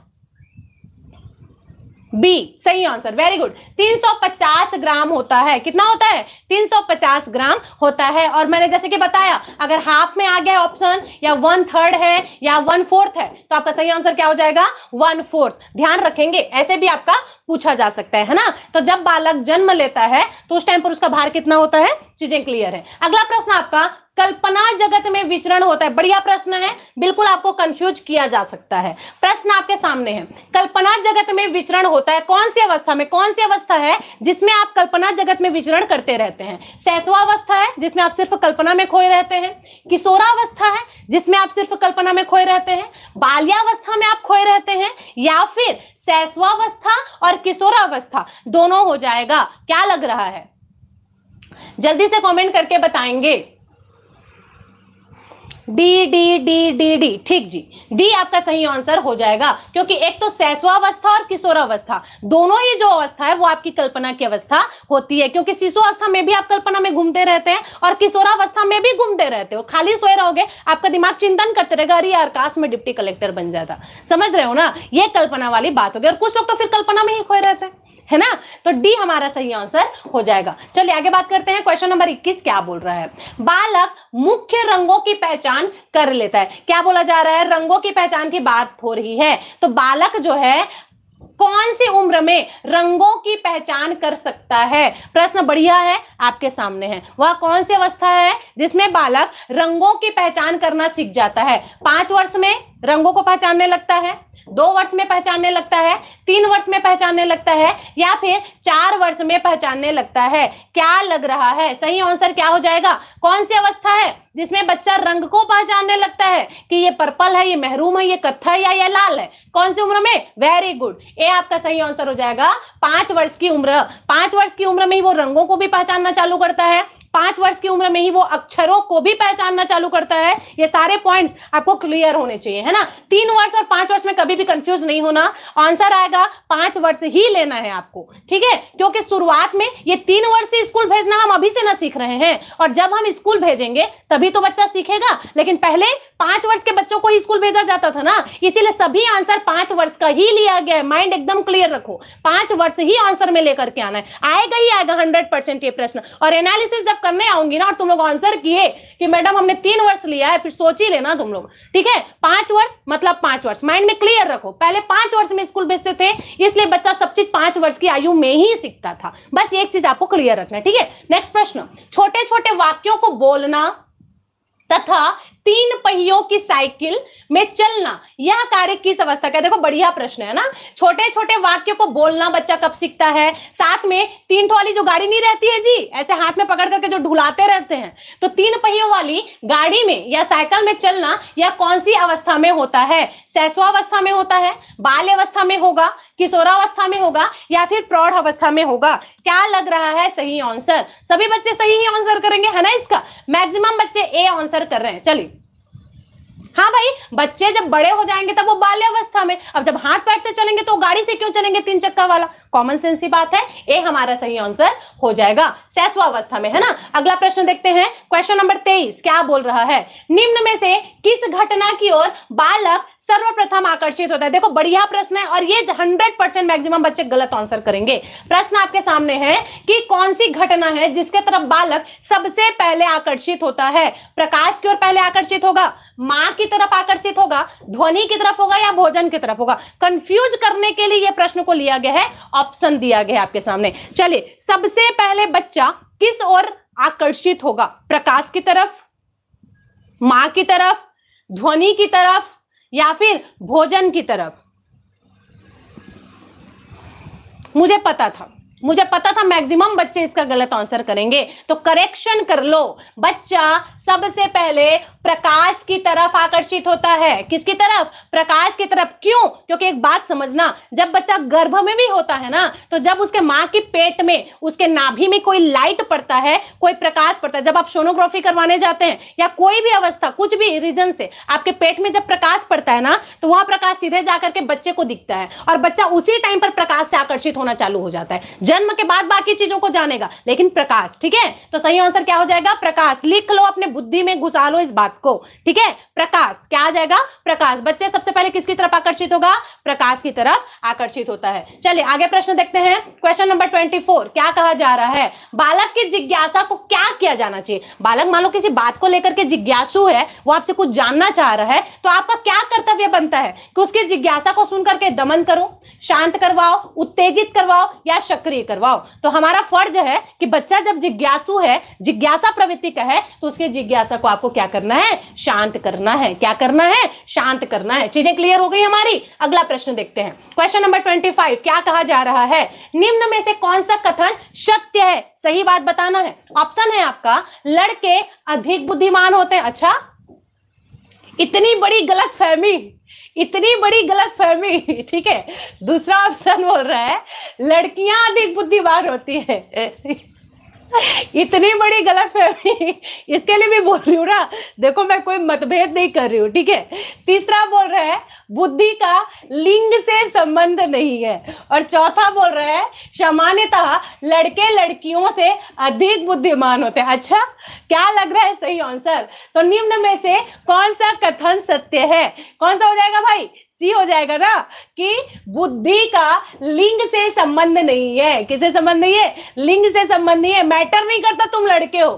बी सही आंसर वेरी गुड 350 ग्राम होता है कितना होता है 350 ग्राम होता है और मैंने जैसे कि बताया अगर हाफ में आ गया ऑप्शन या वन थर्ड है या वन फोर्थ है तो आपका सही आंसर क्या हो जाएगा वन फोर्थ ध्यान रखेंगे ऐसे भी आपका पूछा जा सकता है ना तो जब बालक जन्म लेता है तो उस टाइम पर उसका भार कितना होता है चीजें क्लियर है अगला प्रश्न आपका कल्पना जगत में विचरण होता है बढ़िया प्रश्न है बिल्कुल आपको कंफ्यूज किया जा सकता है प्रश्न आपके सामने है कल्पना जगत में विचरण होता है कौन सी अवस्था में कौन सी अवस्था है जिसमें आप कल्पना जगत में विचरण करते रहते हैं सैसवावस्था है जिसमें आप सिर्फ कल्पना में खोए रहते हैं किशोरावस्था है जिसमें आप सिर्फ कल्पना में खोए रहते हैं बाल्यावस्था में आप खोए रहते हैं या फिर सैसवावस्था और किशोरावस्था दोनों हो जाएगा क्या लग रहा है जल्दी से कमेंट करके बताएंगे D D D D D ठीक जी डी आपका सही आंसर हो जाएगा क्योंकि एक तो सैसवावस्था और किशोरावस्था दोनों ही जो अवस्था है वो आपकी कल्पना की अवस्था होती है क्योंकि शिशुअवस्था में भी आप कल्पना में घूमते रहते हैं और किशोरावस्था में भी घूमते रहते हो खाली सोए रहोगे आपका दिमाग चिंतन करते रहेगा अरे यार काश में डिप्टी कलेक्टर बन जाता समझ रहे हो ना ये कल्पना वाली बात होगी और कुछ लोग तो फिर कल्पना में ही खोए रहते हैं है ना तो डी हमारा सही आंसर हो जाएगा चलिए आगे बात करते हैं क्वेश्चन नंबर 21 क्या बोल रहा है बालक मुख्य रंगों की पहचान कर लेता है क्या बोला जा रहा है रंगों की पहचान की बात हो रही है तो बालक जो है कौन सी उम्र में रंगों की पहचान कर सकता है प्रश्न बढ़िया है आपके सामने है वह कौन सी अवस्था है जिसमें बालक रंगों की पहचान करना सीख जाता है पांच वर्ष में रंगों को पहचानने लगता है दो वर्ष में पहचानने लगता है तीन वर्ष में पहचानने लगता है या फिर चार वर्ष में पहचानने लगता है क्या लग रहा है सही आंसर क्या हो जाएगा कौन सी अवस्था है जिसमें बच्चा रंग को पहचानने लगता है कि ये पर्पल है ये महरूम है ये कत्था है या ये लाल है कौन सी उम्र में वेरी गुड ये आपका सही आंसर हो जाएगा पांच वर्ष की उम्र पांच वर्ष की उम्र में ही वो रंगों को भी पहचानना चालू करता है पांच वर्ष की उम्र में ही वो अक्षरों को भी पहचानना चालू करता है ये सारे पॉइंट्स आपको क्लियर होने चाहिए है ना तीन वर्ष और पांच वर्ष में कभी भी कंफ्यूज नहीं होना आंसर आएगा पांच वर्ष ही लेना है आपको ठीक है क्योंकि शुरुआत में ये तीन वर्ष से स्कूल भेजना हम अभी से ना सीख रहे हैं और जब हम स्कूल भेजेंगे तभी तो बच्चा सीखेगा लेकिन पहले पांच वर्ष के बच्चों को ही स्कूल भेजा जाता था ना इसीलिए सभी आंसर पांच वर्ष का ही लिया गया है माइंड एकदम क्लियर रखो पांच वर्ष ही आंसर में लेकर के आना है आएगा ही आएगा हंड्रेड परसेंट ये प्रश्न और एनालिसिस जब करने आऊंगी ना और तुम लोग आंसर किए कि मैडम हमने तीन वर्ष लिया है फिर सोच ही लेना तुम लोग ठीक है पांच वर्ष मतलब पांच वर्ष माइंड में क्लियर रखो पहले पांच वर्ष में स्कूल भेजते थे इसलिए बच्चा सब चीज पांच वर्ष की आयु में ही सीखता था बस एक चीज आपको क्लियर रखना है ठीक है नेक्स्ट प्रश्न छोटे छोटे वाक्यों को बोलना तथा तीन पहियों की साइकिल में चलना यह कार्य किस अवस्था का देखो बढ़िया प्रश्न है ना छोटे छोटे वाक्य को बोलना बच्चा कब सीखता है साथ में तीन वाली जो गाड़ी नहीं रहती है जी ऐसे हाथ में पकड़ करके जो ढुलाते रहते हैं तो तीन पहियों वाली गाड़ी में या साइकिल में चलना यह कौन सी अवस्था में होता है सैसवावस्था में होता है बाल अवस्था में होगा किशोरावस्था में होगा या फिर प्रौढ़ अवस्था में होगा क्या लग रहा है सही आंसर सभी बच्चे सही ही आंसर करेंगे है ना इसका मैक्सिमम बच्चे ए आंसर कर रहे हैं चलिए हाँ भाई बच्चे जब बड़े हो जाएंगे तब वो बाल्यावस्था में अब जब हाथ पैर से चलेंगे तो गाड़ी से क्यों चलेंगे तीन चक्का वाला कॉमन सेंस ही बात है ए हमारा सही आंसर हो जाएगा सैसवावस्था में है ना अगला प्रश्न देखते हैं क्वेश्चन नंबर तेईस क्या बोल रहा है निम्न में से किस घटना की ओर बालक सर्वप्रथम आकर्षित होता है देखो बढ़िया प्रश्न है और ये 100 परसेंट मैक्सिमम बच्चे गलत आंसर करेंगे प्रश्न आपके सामने है कि कौन सी घटना है जिसके तरफ बालक सबसे पहले आकर्षित होता है प्रकाश की ओर पहले आकर्षित होगा मां की तरफ आकर्षित होगा ध्वनि की तरफ होगा या भोजन की तरफ होगा कंफ्यूज करने के लिए यह प्रश्न को लिया गया है ऑप्शन दिया गया है आपके सामने चलिए सबसे पहले बच्चा किस ओर आकर्षित होगा प्रकाश की तरफ मां की तरफ ध्वनि की तरफ या फिर भोजन की तरफ मुझे पता था मुझे पता था मैक्सिमम बच्चे इसका गलत आंसर करेंगे तो करेक्शन कर लो बच्चा सबसे पहले प्रकाश की तरफ आकर्षित होता है किसकी तरफ प्रकाश की तरफ क्यों क्योंकि एक बात समझना जब बच्चा गर्भ में भी होता है ना तो जब उसके माँ के पेट में उसके नाभि में कोई लाइट पड़ता है कोई प्रकाश पड़ता है जब आप सोनोग्राफी करवाने जाते हैं या कोई भी अवस्था कुछ भी रीजन से आपके पेट में जब प्रकाश पड़ता है ना तो वह प्रकाश सीधे जाकर के बच्चे को दिखता है और बच्चा उसी टाइम पर प्रकाश से आकर्षित होना चालू हो जाता है जन्म के बाद बाकी चीजों को जानेगा लेकिन प्रकाश ठीक है तो सही आंसर क्या हो जाएगा प्रकाश लिख लो अपने बुद्धि में घुसा लो इस बात आपको ठीक है प्रकाश क्या आ जाएगा प्रकाश बच्चे सबसे पहले किसकी तरफ आकर्षित होगा प्रकाश की तरफ आकर्षित होता है चलिए आगे प्रश्न देखते हैं क्वेश्चन नंबर ट्वेंटी फोर क्या कहा जा रहा है बालक की जिज्ञासा को क्या किया जाना चाहिए बालक मान लो किसी बात को लेकर के जिज्ञासु है वो आपसे कुछ जानना चाह रहा है तो आपका क्या कर्तव्य बनता है कि उसकी जिज्ञासा को सुन करके दमन करो शांत करवाओ उत्तेजित करवाओ या सक्रिय करवाओ तो हमारा फर्ज है कि बच्चा जब जिज्ञासु है जिज्ञासा प्रवृत्ति का है तो उसके जिज्ञासा को आपको क्या करना है है शांत करना है क्या करना है शांत करना है चीजें क्लियर हो गई हमारी अगला प्रश्न देखते हैं क्वेश्चन नंबर ट्वेंटी फाइव क्या कहा जा रहा है निम्न में से कौन सा कथन सत्य है सही बात बताना है ऑप्शन है आपका लड़के अधिक बुद्धिमान होते हैं अच्छा इतनी बड़ी गलत फहमी इतनी बड़ी गलत फहमी ठीक है दूसरा ऑप्शन बोल रहा है लड़कियां अधिक बुद्धिमान होती है इतनी बड़ी गलत फहमी इसके लिए भी बोल रही हूँ ना देखो मैं कोई मतभेद नहीं कर रही हूँ ठीक है तीसरा बोल रहा है बुद्धि का लिंग से संबंध नहीं है और चौथा बोल रहा है सामान्यतः लड़के लड़कियों से अधिक बुद्धिमान होते हैं अच्छा क्या लग रहा है सही आंसर तो निम्न में से कौन सा कथन सत्य है कौन सा हो जाएगा भाई सी हो जाएगा ना कि बुद्धि का लिंग से संबंध नहीं है किसे संबंध नहीं है लिंग से संबंध नहीं है मैटर नहीं करता तुम लड़के हो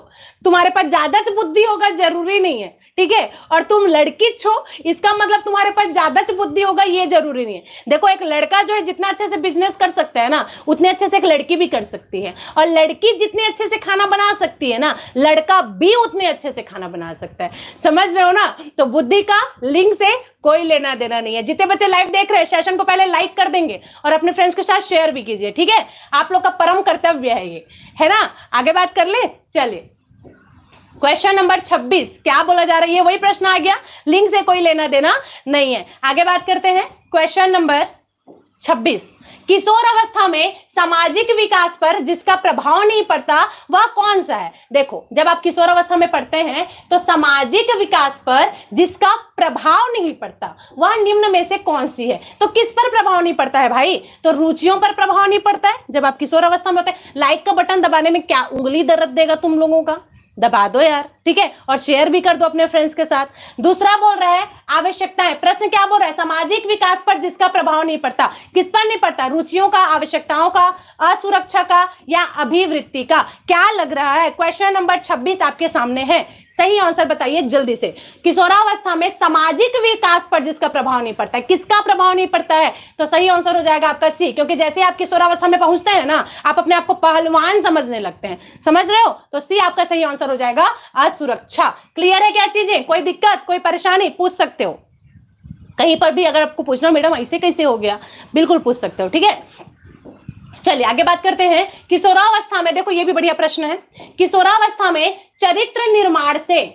तुम्हारे पास ज्यादा बुद्धि होगा जरूरी नहीं है ठीक है और तुम लड़की छो इसका मतलब तुम्हारे पास ज्यादा बुद्धि होगा ये जरूरी नहीं है देखो एक लड़का जो है जितना अच्छे से बिजनेस कर सकता है ना उतने अच्छे से एक लड़की भी कर सकती है और लड़की जितने अच्छे से खाना बना सकती है ना लड़का भी उतने अच्छे से खाना बना सकता है समझ रहे हो ना तो बुद्धि का लिंक से कोई लेना देना नहीं है जितने बच्चे लाइव देख रहे हैं सेशन को पहले लाइक कर देंगे और अपने फ्रेंड्स के साथ शेयर भी कीजिए ठीक है आप लोग का परम कर्तव्य है ये है ना आगे बात कर ले चलिए क्वेश्चन नंबर 26 क्या बोला जा रहा है ये वही प्रश्न आ गया लिंक से कोई लेना देना नहीं है आगे बात करते हैं क्वेश्चन नंबर 26 किशोर अवस्था में सामाजिक विकास पर जिसका प्रभाव नहीं पड़ता वह कौन सा है देखो जब आप किशोर अवस्था में पढ़ते हैं तो सामाजिक विकास पर जिसका प्रभाव नहीं पड़ता वह निम्न में से कौन सी है तो किस पर प्रभाव नहीं पड़ता है भाई तो रुचियों पर प्रभाव नहीं पड़ता है जब आप किशोर अवस्था में होते हैं लाइक का बटन दबाने में क्या उंगली दर्द देगा तुम लोगों का दबा दो यार ठीक है और शेयर भी कर दो अपने फ्रेंड्स के साथ दूसरा बोल रहा है आवश्यकता है प्रश्न क्या बोल रहा है सामाजिक विकास पर जिसका प्रभाव नहीं पड़ता किस पर नहीं पड़ता रुचियों का आवश्यकताओं का असुरक्षा का या अभिवृत्ति का क्या लग रहा है क्वेश्चन नंबर 26 आपके सामने है सही आंसर बताइए जल्दी से किशोरावस्था में सामाजिक विकास पर जिसका प्रभाव नहीं पड़ता है किसका प्रभाव नहीं पड़ता है तो सही आंसर हो जाएगा आपका सी क्योंकि जैसे आप किशोरावस्था में पहुंचते हैं ना आप अपने आप को पहलवान समझने लगते हैं समझ रहे हो तो सी आपका सही आंसर हो जाएगा असुरक्षा क्लियर है क्या चीजें कोई दिक्कत कोई परेशानी पूछ सकते हो कहीं पर भी अगर आपको पूछना मैडम ऐसे कैसे हो गया बिल्कुल पूछ सकते हो ठीक है चलिए आगे बात करते हैं किशोरावस्था में देखो ये भी बढ़िया प्रश्न है किशोरावस्था में चरित्र निर्माण से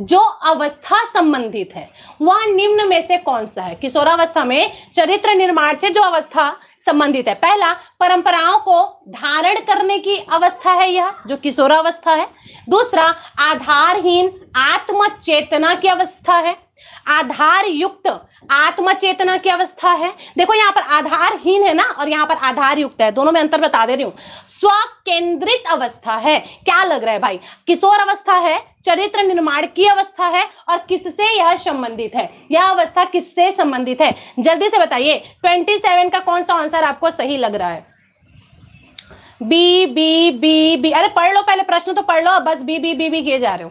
जो अवस्था संबंधित है वह निम्न में से कौन सा है किशोरावस्था में चरित्र निर्माण से जो अवस्था संबंधित है पहला परंपराओं को धारण करने की अवस्था है यह जो किशोरावस्था है दूसरा आधारहीन आत्म चेतना की अवस्था है आधार युक्त आत्मचेतना की अवस्था है देखो यहां पर आधारहीन है ना और यहां पर आधार युक्त है दोनों में अंतर बता दे रही हूं स्व केंद्रित अवस्था है क्या लग रहा है भाई किशोर अवस्था है चरित्र निर्माण की अवस्था है और किससे यह संबंधित है यह अवस्था किससे संबंधित है जल्दी से बताइए 27 का कौन सा आंसर आपको सही लग रहा है बी बी बी बी अरे पढ़ लो पहले प्रश्न तो पढ़ लो बस बी बी बी बी किए जा रहे हो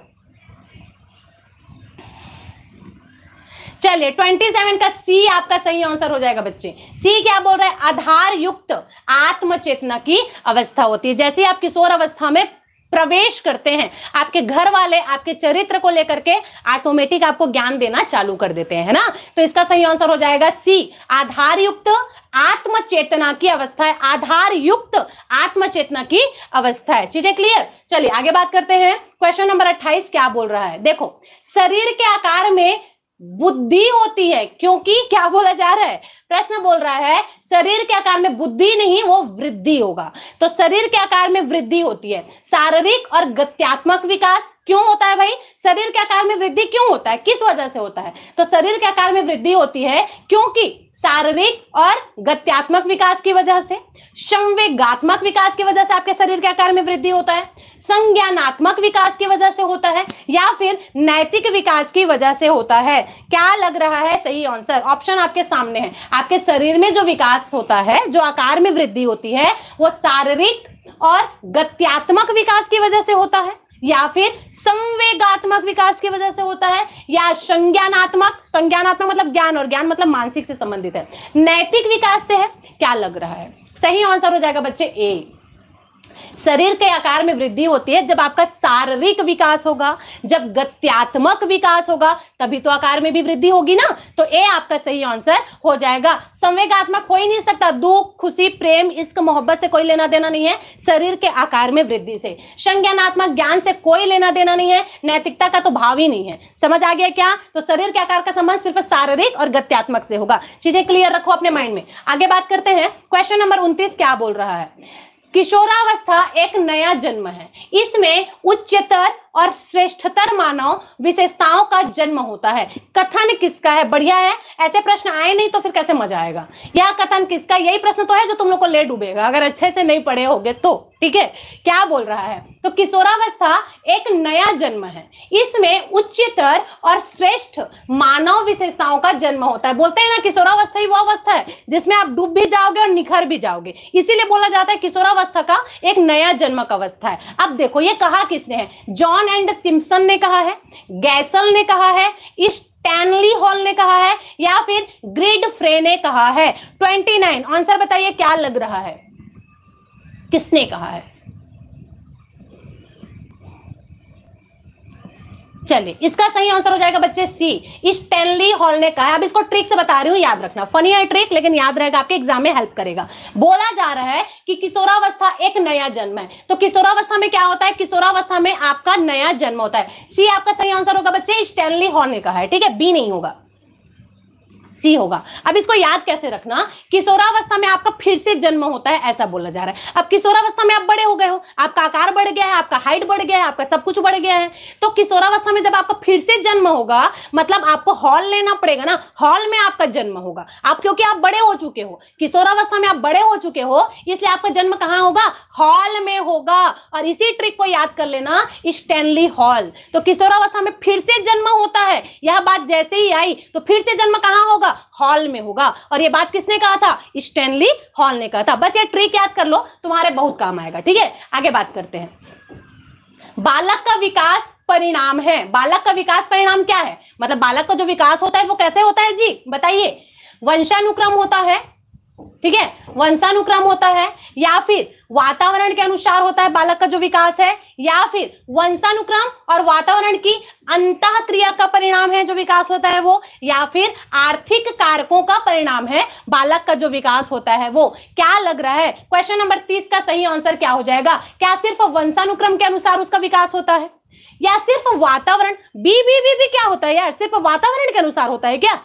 चलिए ट्वेंटी सेवन का सी आपका सही आंसर हो जाएगा बच्चे सी क्या बोल रहा है आधार युक्त आत्मचेतना की अवस्था होती है जैसे आप किशोर अवस्था में प्रवेश करते हैं आपके घर वाले आपके चरित्र को लेकर के ऑटोमेटिक आपको ज्ञान देना चालू कर देते हैं ना तो इसका सही आंसर हो जाएगा सी आधार युक्त आत्म चेतना की अवस्था है आधार युक्त आत्म चेतना की अवस्था है चीजें क्लियर चलिए आगे बात करते हैं क्वेश्चन नंबर 28 क्या बोल रहा है देखो शरीर के आकार में बुद्धि होती है क्योंकि क्या बोला जा रहा है प्रश्न बोल रहा है शरीर के आकार में बुद्धि नहीं वो वृद्धि होगा तो शरीर के आकार में वृद्धि होती है शारीरिक और गत्यात्मक विकास क्यों होता है भाई शरीर के आकार में वृद्धि क्यों होता है किस वजह से होता है तो शरीर के आकार में वृद्धि होती है क्योंकि शारीरिक और गत्यात्मक विकास की वजह से संवेगात्मक विकास की वजह से आपके शरीर के आकार में वृद्धि होता है संज्ञानात्मक विकास की वजह से होता है या फिर नैतिक विकास की वजह से होता है क्या लग रहा है सही आंसर ऑप्शन आपके सामने है आपके शरीर में जो विकास होता है जो आकार में वृद्धि होती है वो शारीरिक और गत्यात्मक विकास की वजह से होता है या फिर संवेगात्मक विकास की वजह से होता है या संज्ञानात्मक संज्ञानात्मक मतलब ज्ञान और ज्ञान मतलब मानसिक से संबंधित है नैतिक विकास से है क्या लग रहा है सही आंसर हो जाएगा बच्चे ए शरीर के आकार में वृद्धि होती है जब आपका शारीरिक विकास होगा जब गत्यात्मक विकास होगा तभी तो आकार में भी वृद्धि होगी ना तो ए आपका सही आंसर हो जाएगा संवेगात्मक हो ही नहीं सकता दुख खुशी प्रेम इश्क मोहब्बत से कोई लेना देना नहीं है शरीर के आकार में वृद्धि से संज्ञानात्मक ज्ञान से कोई लेना देना नहीं है नैतिकता का तो भाव ही नहीं है समझ आ गया क्या तो शरीर के आकार का संबंध सिर्फ शारीरिक और गत्यात्मक से होगा चीजें क्लियर रखो अपने माइंड में आगे बात करते हैं क्वेश्चन नंबर उन्तीस क्या बोल रहा है किशोरावस्था एक नया जन्म है इसमें उच्चतर और श्रेष्ठतर मानव विशेषताओं का जन्म होता है कथन किसका है बढ़िया है ऐसे प्रश्न आए नहीं तो फिर कैसे मजा आएगा यह कथन किसका यही प्रश्न तो है जो तुम लोग को ले डूबेगा अगर अच्छे से नहीं पढ़े होगे तो ठीक है क्या बोल रहा है तो किशोरावस्था एक नया जन्म है इसमें उच्चतर और श्रेष्ठ मानव विशेषताओं का जन्म होता है बोलते हैं ना किशोरावस्था ही वो अवस्था है जिसमें आप डूब भी जाओगे और निखर भी जाओगे इसीलिए बोला जाता है किशोरावस्था का एक नया जन्म का अवस्था है अब देखो ये कहा किसने है जॉन एंड सिम्सन ने कहा है गैसल ने कहा है इस टैनली हॉल ने कहा है या फिर ग्रिड फ्रे ने कहा है नाइन आंसर बताइए क्या लग रहा है किसने कहा है चलिए इसका सही आंसर हो जाएगा बच्चे सी स्टैनली हॉल ने कहा अब इसको ट्रिक से बता रही हूं याद रखना फनी है ट्रिक लेकिन याद रहेगा आपके एग्जाम में हेल्प करेगा बोला जा रहा है कि किशोरावस्था एक नया जन्म है तो किशोरावस्था में क्या होता है किशोरावस्था में आपका नया जन्म होता है सी आपका सही आंसर होगा बच्चे स्टैनली हॉल ने कहा है ठीक है बी नहीं होगा सी होगा अब इसको याद कैसे रखना किशोरावस्था में आपका फिर से जन्म होता है ऐसा बोला जा रहा है अब किशोरावस्था में आप बड़े हो गए हो आपका आकार बढ़ गया है आपका हाइट बढ़ गया है आपका सब कुछ बढ़ गया है तो किशोरावस्था में जब आपका फिर से जन्म होगा मतलब आपको हॉल लेना पड़ेगा ना हॉल में आपका जन्म होगा आप क्योंकि आप बड़े हो चुके हो किशोरावस्था में आप बड़े हो चुके हो इसलिए आपका जन्म कहाँ होगा हॉल में होगा और इसी ट्रिक को याद कर लेना स्टैनली हॉल तो किशोरावस्था में फिर से जन्म होता है यह बात जैसे ही आई तो फिर से जन्म कहाँ होगा होगा हॉल में होगा और ये बात किसने कहा था स्टैनली हॉल ने कहा था बस ये ट्रिक याद कर लो तुम्हारे बहुत काम आएगा ठीक है आगे बात करते हैं बालक का विकास परिणाम है बालक का विकास परिणाम क्या है मतलब बालक का जो विकास होता है वो कैसे होता है जी बताइए वंशानुक्रम होता है ठीक है वंशानुक्रम होता है या फिर वातावरण के अनुसार होता है बालक का जो विकास है या फिर वंशानुक्रम और वातावरण की अंत क्रिया का परिणाम है जो विकास होता है वो या फिर आर्थिक कारकों का परिणाम है बालक का जो विकास होता है वो क्या लग रहा है क्वेश्चन नंबर तीस का सही आंसर क्या हो जाएगा क्या सिर्फ वंशानुक्रम के अनुसार उसका विकास होता है या सिर्फ वातावरण बी बी बी बी क्या होता है यार सिर्फ वातावरण के अनुसार होता है क्या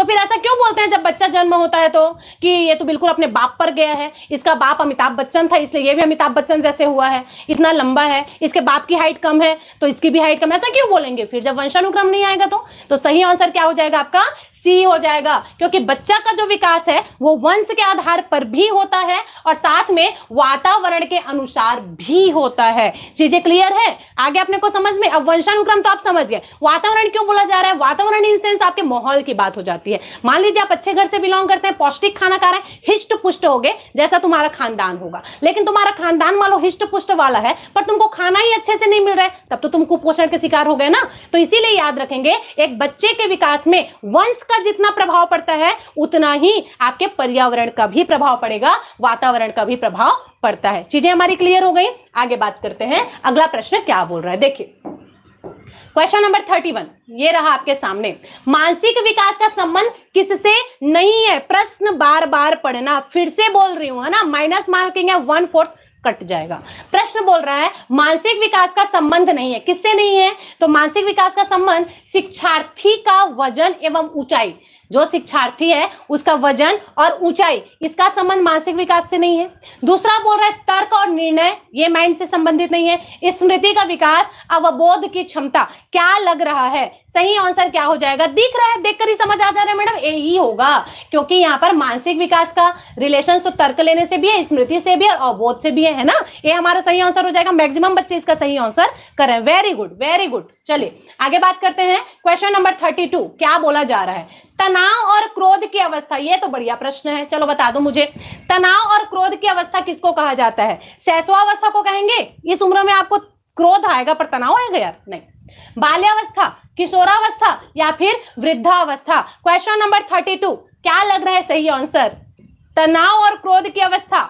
तो फिर ऐसा क्यों बोलते हैं जब बच्चा जन्म होता है तो कि ये तो बिल्कुल अपने बाप पर गया है इसका बाप अमिताभ बच्चन था इसलिए ये भी अमिताभ बच्चन जैसे हुआ है इतना लंबा है इसके बाप की हाइट कम है तो इसकी भी हाइट कम ऐसा क्यों बोलेंगे फिर जब वंशानुक्रम नहीं आएगा तो, तो सही आंसर क्या हो जाएगा आपका सी हो जाएगा क्योंकि बच्चा का जो विकास है वो वंश के आधार पर भी होता है और साथ में वातावरण के अनुसार भी होता है चीजें क्लियर है आगे अपने को समझ में अब वंशानुक्रम तो आप समझ गए वातावरण क्यों बोला जा रहा है वातावरण इन सेंस आपके माहौल की बात हो जाती है सकती है मान लीजिए आप अच्छे घर से बिलोंग करते हैं पौष्टिक खाना खा रहे हैं हिष्ट पुष्ट हो गए जैसा तुम्हारा खानदान होगा लेकिन तुम्हारा खानदान मान लो हिष्ट पुष्ट वाला है पर तुमको खाना ही अच्छे से नहीं मिल रहा है तब तो तुम कुपोषण के शिकार हो गए ना तो इसीलिए याद रखेंगे एक बच्चे के विकास में वंश का जितना प्रभाव पड़ता है उतना ही आपके पर्यावरण का भी प्रभाव पड़ेगा वातावरण का भी प्रभाव पड़ता है चीजें हमारी क्लियर हो गई आगे बात करते हैं अगला प्रश्न क्या बोल रहा है देखिए क्वेश्चन नंबर थर्टी वन ये रहा आपके सामने मानसिक विकास का संबंध किससे नहीं है प्रश्न बार बार पढ़ना फिर से बोल रही हूं है ना माइनस मार्किंग है वन फोर्थ कट जाएगा प्रश्न बोल रहा है मानसिक विकास का संबंध नहीं है किससे नहीं है तो मानसिक विकास का संबंध शिक्षार्थी का वजन एवं ऊंचाई जो शिक्षार्थी है उसका वजन और ऊंचाई इसका संबंध मानसिक विकास से नहीं है दूसरा बोल रहा है तर्क और निर्णय ये माइंड से संबंधित नहीं है स्मृति का विकास अवबोध की क्षमता क्या लग रहा है सही आंसर क्या हो जाएगा दिख रहा है देखकर ही समझ आ जा रहा है मैडम यही होगा क्योंकि यहाँ पर मानसिक विकास का रिलेशन तो तर्क लेने से भी है स्मृति से भी और अवबोध से भी है, है ना ये हमारा सही आंसर हो जाएगा मैक्सिमम बच्चे इसका सही आंसर करें वेरी गुड वेरी गुड चलिए आगे बात करते हैं क्वेश्चन नंबर थर्टी टू क्या बोला जा रहा है तनाव और क्रोध की अवस्था ये तो बढ़िया प्रश्न है चलो बता दो मुझे तनाव और क्रोध की अवस्था किसको कहा जाता है सहसवावस्था को कहेंगे इस उम्र में आपको क्रोध आएगा पर तनाव आएगा यार नहीं बाल्यावस्था किशोरावस्था या फिर वृद्धावस्था क्वेश्चन नंबर थर्टी टू क्या लग रहा है सही आंसर तनाव और क्रोध की अवस्था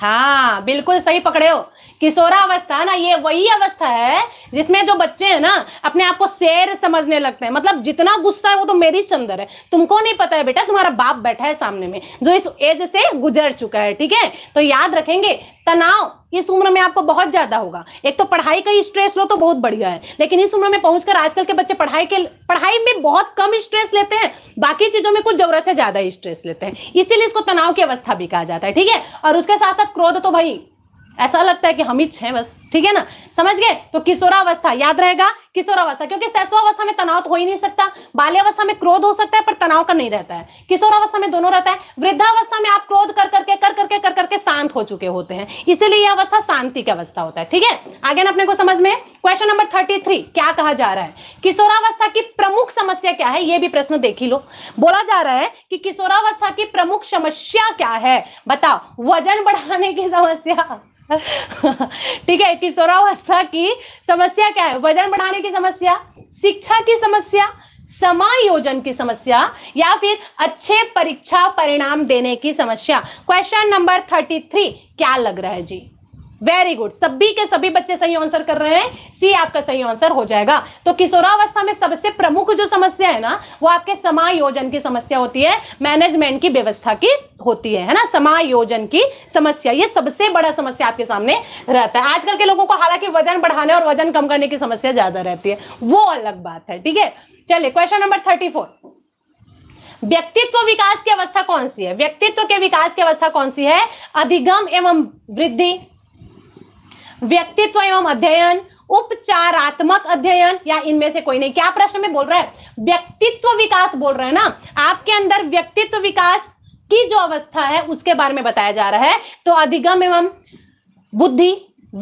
हाँ बिल्कुल सही पकड़े हो किशोरा अवस्था ना ये वही अवस्था है जिसमें जो बच्चे हैं ना अपने आप को शेर समझने लगते हैं मतलब जितना गुस्सा है वो तो मेरी चंदर है तुमको नहीं पता है बेटा तुम्हारा बाप बैठा है सामने में जो इस एज से गुजर चुका है ठीक है तो याद रखेंगे तनाव इस उम्र में आपको बहुत ज्यादा होगा एक तो पढ़ाई का स्ट्रेस लो तो बहुत बढ़िया है लेकिन इस उम्र में पहुंचकर आजकल के बच्चे पढ़ाई के पढ़ाई में बहुत कम स्ट्रेस लेते हैं बाकी चीजों में कुछ जरूरत से ज्यादा स्ट्रेस लेते हैं इसीलिए इसको तनाव की अवस्था भी कहा जाता है ठीक है और उसके साथ साथ क्रोध तो भाई ऐसा लगता है कि हम ही हैं बस ठीक है ना समझ गए तो किशोरावस्था याद रहेगा किशोरावस्था क्योंकि सैसवावस्था में तनाव तो हो ही नहीं सकता बाल्यावस्था में क्रोध हो सकता है पर तनाव का नहीं रहता है किशोरावस्था में दोनों रहता है वृद्धावस्था में आप क्रोध कर करके कर करके कर करके शांत हो चुके होते हैं इसीलिए यह अवस्था शांति की अवस्था होता है ठीक है आगे ना अपने को समझ में क्वेश्चन नंबर थर्टी क्या कहा जा रहा है किशोरावस्था की प्रमुख समस्या क्या है यह भी प्रश्न देख ही लो बोला जा रहा है कि किशोरावस्था की प्रमुख समस्या क्या है बताओ वजन बढ़ाने की समस्या <laughs> ठीक है किशोरावस्था की समस्या क्या है वजन बढ़ाने की समस्या शिक्षा की समस्या समायोजन की समस्या या फिर अच्छे परीक्षा परिणाम देने की समस्या क्वेश्चन नंबर थर्टी थ्री क्या लग रहा है जी वेरी गुड सभी के सभी बच्चे सही आंसर कर रहे हैं सी आपका सही आंसर हो जाएगा तो किशोरावस्था में सबसे प्रमुख जो समस्या है ना वो आपके समायोजन की समस्या होती है मैनेजमेंट की व्यवस्था की होती है है ना समायोजन की समस्या ये सबसे बड़ा समस्या आपके सामने रहता है आजकल के लोगों को हालांकि वजन बढ़ाने और वजन कम करने की समस्या ज्यादा रहती है वो अलग बात है ठीक है चलिए क्वेश्चन नंबर थर्टी फोर व्यक्तित्व विकास की अवस्था कौन सी है व्यक्तित्व के विकास की अवस्था कौन सी है अधिगम एवं वृद्धि व्यक्तित्व एवं अध्ययन उपचारात्मक अध्ययन या इनमें से कोई नहीं क्या प्रश्न में बोल रहा है व्यक्तित्व विकास बोल रहा है ना आपके अंदर व्यक्तित्व विकास की जो अवस्था है उसके बारे में बताया जा रहा है तो अधिगम एवं बुद्धि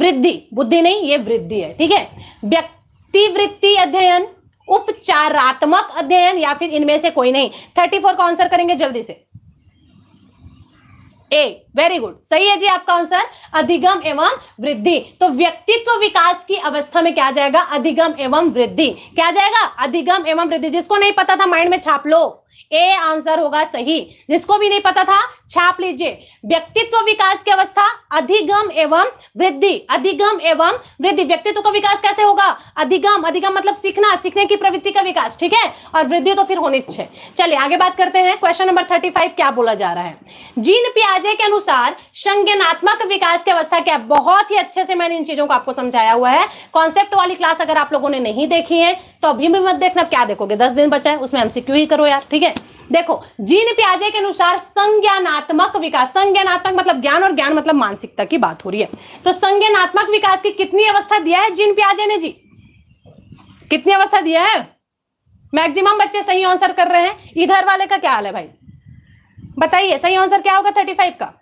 वृद्धि बुद्धि नहीं ये वृद्धि है ठीक है व्यक्ति वृत्ति अध्ययन उपचारात्मक अध्ययन या फिर इनमें से कोई नहीं थर्टी फोर का आंसर करेंगे जल्दी से ए वेरी गुड सही है जी आपका आंसर अधिगम एवं वृद्धि तो व्यक्तित्व विकास की अवस्था में क्या जाएगा अधिगम एवं वृद्धि क्या जाएगा अधिगम एवं वृद्धि जिसको नहीं पता था माइंड में छाप लो ए आंसर होगा सही जिसको भी नहीं पता था छाप लीजिए व्यक्तित्व विकास की अवस्था अधिगम एवं वृद्धि अधिगम एवं वृद्धि व्यक्तित्व का विकास कैसे होगा अधिगम अधिगम मतलब सीखना सीखने की प्रवृत्ति का विकास ठीक है और वृद्धि तो फिर होनी चाहिए चलिए आगे बात करते हैं क्वेश्चन नंबर थर्टी फाइव क्या बोला जा रहा है जीन प्याजे के अनुसार संज्ञानात्मक विकास की अवस्था क्या बहुत ही अच्छे से मैंने इन चीजों को आपको समझाया हुआ है कॉन्सेप्ट वाली क्लास अगर आप लोगों ने नहीं देखी है तो अब ये भी मत देखना क्या देखोगे दस दिन बचा है उसमें एमसीक्यू ही करो यार ठीक है देखो जीन प्याजे के अनुसार संज्ञानात्मक विकास संज्ञानात्मक मतलब ज्ञान और ज्ञान मतलब मानसिकता की बात हो रही है तो संज्ञानात्मक विकास की कितनी अवस्था दिया है जीन प्याजे ने जी कितनी अवस्था दिया है मैक्सिमम बच्चे सही आंसर कर रहे हैं इधर वाले का क्या हाल है भाई बताइए सही आंसर क्या होगा थर्टी फाइव का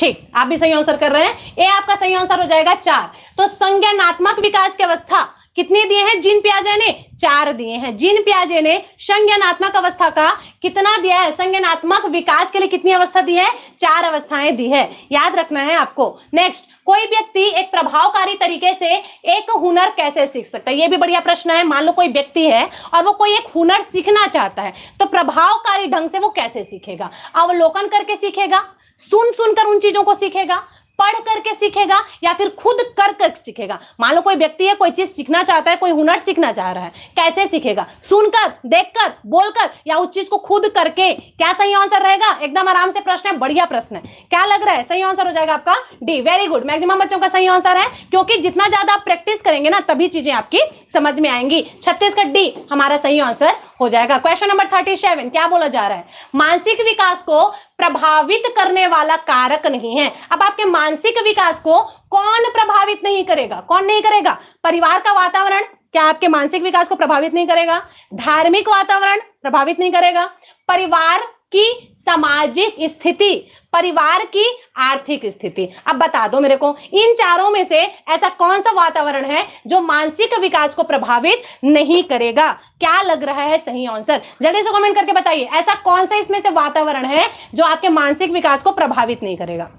ठीक आप भी सही आंसर कर रहे हैं ए आपका सही आंसर हो जाएगा चार तो संज्ञानात्मक विकास की अवस्था कितने दिए हैं जिन प्याजे ने चार दिए हैं जिन प्याजे ने संज्ञानात्मक अवस्था का कितना दिया है संज्ञानात्मक विकास के लिए कितनी अवस्था दी है चार अवस्थाएं दी है याद रखना है आपको नेक्स्ट कोई व्यक्ति एक प्रभावकारी तरीके से एक हुनर कैसे सीख सकता है ये भी बढ़िया प्रश्न है मान लो कोई व्यक्ति है और वो कोई एक हुनर सीखना चाहता है तो प्रभावकारी ढंग से वो कैसे सीखेगा अवलोकन करके सीखेगा सुन सुनकर उन चीजों को सीखेगा पढ़ करके सीखेगा या फिर खुद कर कर सीखेगा मान लो कोई व्यक्ति है कोई चीज सीखना चाहता है कोई हुनर सीखना चाह रहा है कैसे सीखेगा सुनकर देखकर बोलकर या उस चीज को खुद करके क्या सही आंसर रहेगा एकदम आराम से प्रश्न है बढ़िया प्रश्न है क्या लग रहा है सही आंसर हो जाएगा आपका डी वेरी गुड मैक्सिमम बच्चों का सही आंसर है क्योंकि जितना ज्यादा आप प्रैक्टिस करेंगे ना तभी चीजें आपकी समझ में आएंगी छत्तीसगढ़ डी हमारा सही आंसर हो जाएगा क्वेश्चन नंबर थर्टी सेवन क्या बोला जा रहा है मानसिक विकास को प्रभावित करने वाला कारक नहीं है अब आपके मानसिक विकास को कौन प्रभावित नहीं करेगा कौन नहीं करेगा परिवार का वातावरण क्या आपके मानसिक विकास को प्रभावित नहीं करेगा धार्मिक वातावरण प्रभावित नहीं करेगा परिवार की सामाजिक स्थिति परिवार की आर्थिक स्थिति अब बता दो मेरे को इन चारों में से ऐसा कौन सा वातावरण है जो मानसिक विकास को प्रभावित नहीं करेगा क्या लग रहा है सही आंसर जल्दी से कमेंट करके बताइए ऐसा कौन सा इसमें से वातावरण है जो आपके मानसिक विकास को प्रभावित नहीं करेगा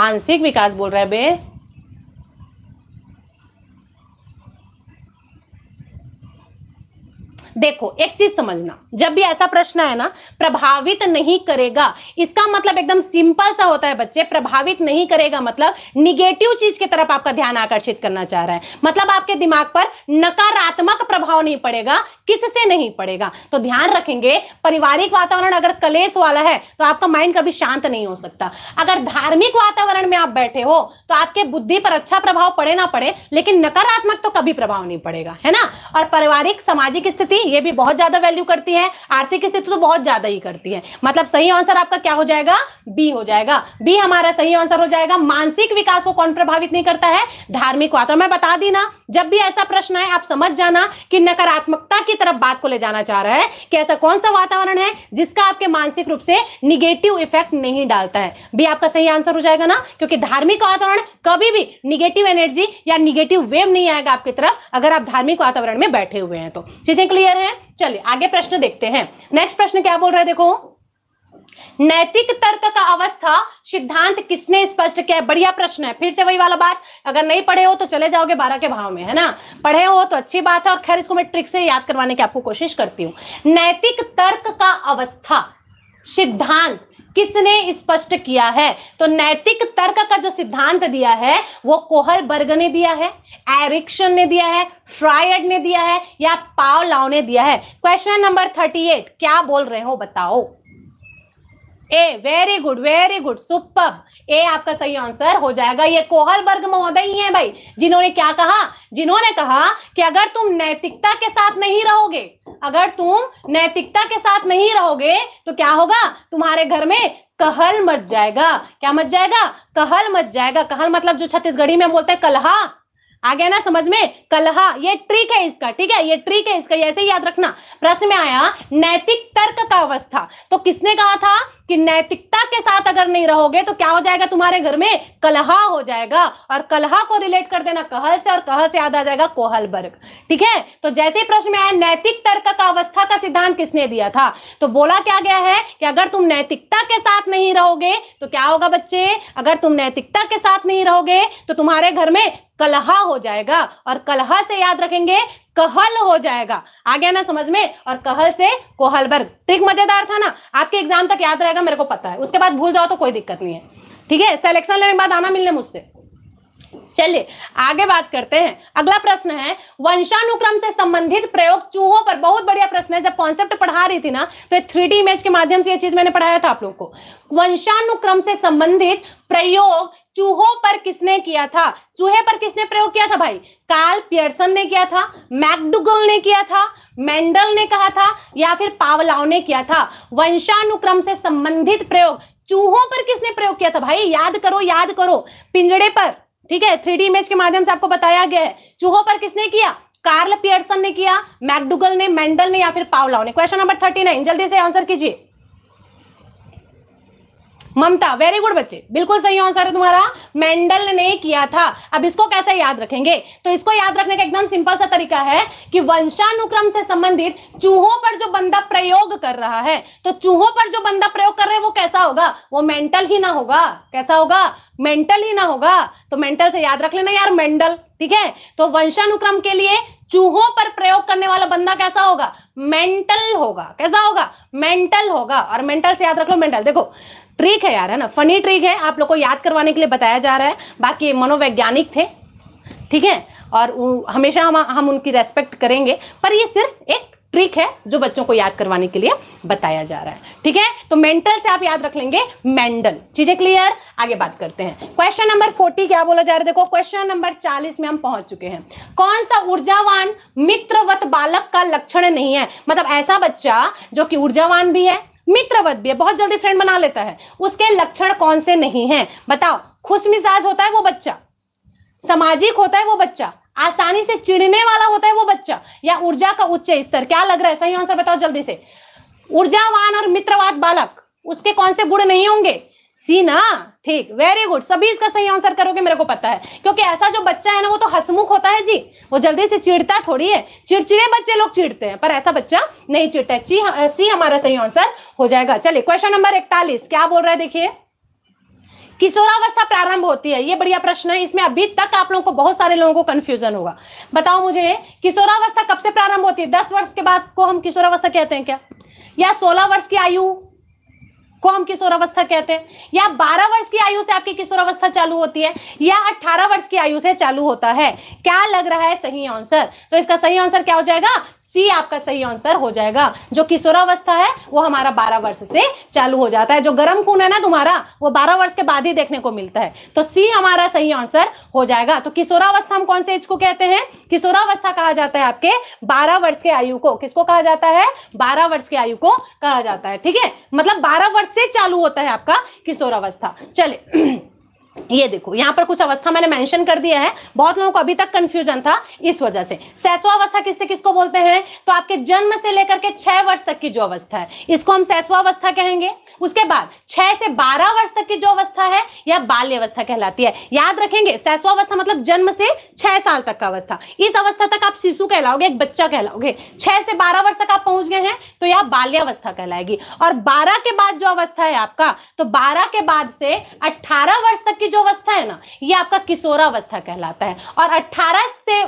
मानसिक विकास बोल रहे हैं बे देखो एक चीज समझना जब भी ऐसा प्रश्न है ना प्रभावित नहीं करेगा इसका मतलब एकदम सिंपल सा होता है बच्चे प्रभावित नहीं करेगा मतलब निगेटिव चीज की तरफ आपका ध्यान आकर्षित करना चाह रहा है मतलब आपके दिमाग पर नकारात्मक प्रभाव नहीं पड़ेगा किससे नहीं पड़ेगा तो ध्यान रखेंगे पारिवारिक वातावरण अगर कलेश वाला है तो आपका माइंड कभी शांत नहीं हो सकता अगर धार्मिक वातावरण में आप बैठे हो तो आपके बुद्धि पर अच्छा प्रभाव पड़े ना पड़े लेकिन नकारात्मक तो कभी प्रभाव नहीं पड़ेगा है ना और पारिवारिक सामाजिक स्थिति ये भी बहुत ज्यादा वैल्यू करती है आर्थिक स्थिति तो बहुत ज्यादा ही करती है मतलब सही आंसर आपका क्या हो जाएगा बी हो जाएगा बी हमारा सही आंसर हो जाएगा मानसिक विकास को कौन प्रभावित नहीं करता है धार्मिक वातावरण तो मैं बता दी ना जब भी ऐसा प्रश्न है आप समझ जाना कि नकारात्मकता की तरफ बात को ले जाना चाह रहा है कि ऐसा कौन सा वातावरण है जिसका आपके मानसिक रूप से निगेटिव इफेक्ट नहीं डालता है बी आपका सही आंसर हो जाएगा ना क्योंकि धार्मिक वातावरण कभी भी निगेटिव एनर्जी या निगेटिव वेव नहीं आएगा आपकी तरफ अगर आप धार्मिक वातावरण में बैठे हुए हैं तो चीजें क्लियर क्लियर है चलिए आगे प्रश्न देखते हैं नेक्स्ट प्रश्न क्या बोल रहे देखो नैतिक तर्क का अवस्था सिद्धांत किसने स्पष्ट किया बढ़िया प्रश्न है फिर से वही वाला बात अगर नहीं पढ़े हो तो चले जाओगे बारह के भाव में है ना पढ़े हो तो अच्छी बात है और खैर इसको मैं ट्रिक से याद करवाने की आपको कोशिश करती हूं नैतिक तर्क का अवस्था सिद्धांत किसने स्पष्ट किया है तो नैतिक तर्क का जो सिद्धांत दिया है वो कोहल बर्ग ने दिया है एरिक्शन ने दिया है फ्रायड ने दिया है या पावलाव ने दिया है क्वेश्चन नंबर थर्टी एट क्या बोल रहे हो बताओ A very good very good super A आपका सही आंसर हो जाएगा ये वर्ग महोदय ही है भाई जिन्होंने क्या कहा जिन्होंने कहा कि अगर तुम नैतिकता के साथ नहीं रहोगे अगर तुम नैतिकता के साथ नहीं रहोगे तो क्या होगा तुम्हारे घर में कहल मच जाएगा क्या मच जाएगा कहल मच जाएगा कहल मतलब जो छत्तीसगढ़ी में बोलते हैं कलहा आ गया ना समझ में कलहा ये ट्रिक है इसका ठीक है ये ट्रिक है इसका ऐसे याद रखना प्रश्न में आया नैतिक तर्क का अवस्था तो किसने कहा था कि नैतिकता के साथ अगर नहीं रहोगे तो क्या हो जाएगा तुम्हारे घर में कलहा हो जाएगा और कलहा को रिलेट कर देना कहल से और कहल से याद आ जाएगा कोहल वर्ग ठीक है तो जैसे प्रश्न में आया नैतिक तर्क का अवस्था का सिद्धांत किसने दिया था तो बोला क्या गया है कि अगर तुम नैतिकता के साथ नहीं रहोगे तो क्या होगा बच्चे अगर तुम नैतिकता के साथ नहीं रहोगे तो तुम्हारे घर में कलहा हो जाएगा और कलहा से याद रखेंगे कहल हो जाएगा आ गया ना समझ में और कहल से कोहल कोहलबर्ग ट्रिक मजेदार था ना आपके एग्जाम तक याद रहेगा मेरे को पता है उसके बाद भूल जाओ तो कोई दिक्कत नहीं है ठीक है सिलेक्शन लेने के बाद आना मिलने मुझसे चलिए आगे बात करते हैं अगला प्रश्न है वंशानुक्रम से संबंधित प्रयोग चूहों पर बहुत बढ़िया प्रश्न है जब कॉन्सेप्ट पढ़ा रही थी ना तो थ्री डी इमेज के माध्यम से यह चीज मैंने पढ़ाया था आप लोगों को वंशानुक्रम से संबंधित प्रयोग चूहों पर किसने किया था चूहे पर किसने प्रयोग किया था भाई कार्ल पियर्सन ने किया था मैकडुगल ने किया था मेंडल ने कहा था या फिर पावलाव ने किया था वंशानुक्रम से संबंधित प्रयोग चूहों पर किसने प्रयोग किया था भाई याद करो याद करो पिंजड़े पर ठीक है थ्री इमेज के माध्यम से आपको बताया गया है चूहों पर किसने किया कार्ल पियर्सन ने किया मैकडुगल ने मेंडल ने या फिर पावलाव ने क्वेश्चन नंबर थर्टी नाइन जल्दी से आंसर कीजिए ममता वेरी गुड बच्चे बिल्कुल सही आंसर है तुम्हारा मेंडल ने किया था अब इसको कैसे याद रखेंगे तो इसको याद रखने का एकदम सिंपल सा तरीका है कि वंशानुक्रम से संबंधित चूहों पर जो बंदा प्रयोग कर रहा है तो चूहों पर जो बंदा प्रयोग कर रहे हैं वो कैसा होगा वो मेंटल ही ना होगा कैसा होगा मेंटल ही ना होगा तो मेंटल से याद रख लेना यार मेंडल ठीक है तो वंशानुक्रम के लिए चूहों पर प्रयोग करने वाला बंदा कैसा होगा मेंटल होगा कैसा होगा मेंटल होगा और मेंटल से याद रख लो मेंटल देखो ट्रिक है यार है ना फनी ट्रिक है आप लोग को याद करवाने के लिए बताया जा रहा है बाकी ये मनोवैज्ञानिक थे ठीक है और हमेशा हम हम उनकी रेस्पेक्ट करेंगे पर ये सिर्फ एक ट्रिक है जो बच्चों को याद करवाने के लिए बताया जा रहा है ठीक है तो मेंटल से आप याद रख लेंगे मेंडल चीजें क्लियर आगे बात करते हैं क्वेश्चन नंबर फोर्टी क्या बोला जा रहा है देखो क्वेश्चन नंबर चालीस में हम पहुंच चुके हैं कौन सा ऊर्जावान मित्रवत बालक का लक्षण नहीं है मतलब ऐसा बच्चा जो कि ऊर्जावान भी है मित्रवत भी है बहुत जल्दी फ्रेंड बना लेता है उसके लक्षण कौन से नहीं है बताओ खुश मिजाज होता है वो बच्चा सामाजिक होता है वो बच्चा आसानी से चिड़ने वाला होता है वो बच्चा या ऊर्जा का उच्च स्तर क्या लग रहा है सही आंसर बताओ जल्दी से ऊर्जावान और मित्रवाद बालक उसके कौन से गुण नहीं होंगे सी ना ठीक वेरी गुड सभी इसका सही आंसर करोगे मेरे को पता है क्योंकि ऐसा जो बच्चा है ना वो तो हसमुख होता है जी वो जल्दी से चिड़ता थोड़ी है चिड़चिड़े बच्चे लोग चिड़ते हैं पर ऐसा बच्चा नहीं चिड़ता है सी हमारा सही आंसर हो जाएगा चलिए क्वेश्चन नंबर इकतालीस क्या बोल रहा है देखिए किशोरावस्था प्रारंभ होती है ये बढ़िया प्रश्न है इसमें अभी तक आप लोगों को बहुत सारे लोगों को कंफ्यूजन होगा बताओ मुझे किशोरावस्था कब से प्रारंभ होती है दस वर्ष के बाद को हम किशोरावस्था कहते हैं क्या या सोलह वर्ष की आयु को हम किशोरावस्था कहते हैं या बारह वर्ष की आयु से आपकी किशोरावस्था चालू होती है या अठारह वर्ष की आयु से चालू होता है क्या लग रहा है सही आंसर तो इसका सही आंसर क्या हो जाएगा सी आपका सही आंसर हो जाएगा जो किशोरावस्था है वो हमारा बारह वर्ष से चालू हो जाता है जो गर्म खून है ना तुम्हारा वो बारह वर्ष के बाद ही देखने को मिलता है तो सी हमारा सही आंसर हो जाएगा तो किशोरावस्था हम कौन से एज को कहते हैं किशोरावस्था कहा जाता है आपके बारह वर्ष के आयु को किसको कहा जाता है बारह वर्ष की आयु को कहा जाता है ठीक है मतलब बारह वर्ष से चालू होता है आपका किशोरावस्था चले <clears throat> ये देखो यहाँ पर कुछ अवस्था मैंने मेंशन कर दिया है बहुत लोगों को अभी तक कंफ्यूजन था इस वजह से सैसवावस्था किससे किसको बोलते हैं तो आपके जन्म से लेकर के छह वर्ष तक की जो अवस्था है इसको हम सैसवावस्था कहेंगे उसके बाद छह से बारह वर्ष तक की जो अवस्था है यह बाल्यवस्था कहलाती है याद रखेंगे सैसवावस्था मतलब जन्म से छह साल तक का अवस्था इस अवस्था तक आप शिशु कहलाओगे एक बच्चा कहलाओगे छह से बारह वर्ष तक आप पहुंच गए हैं तो यह बाल्यावस्था कहलाएगी और बारह के बाद जो अवस्था है आपका तो बारह के बाद से अट्ठारह वर्ष तक की जो अवस्था है ना ये आपका किशोरावस्था कहलाता है और 18 से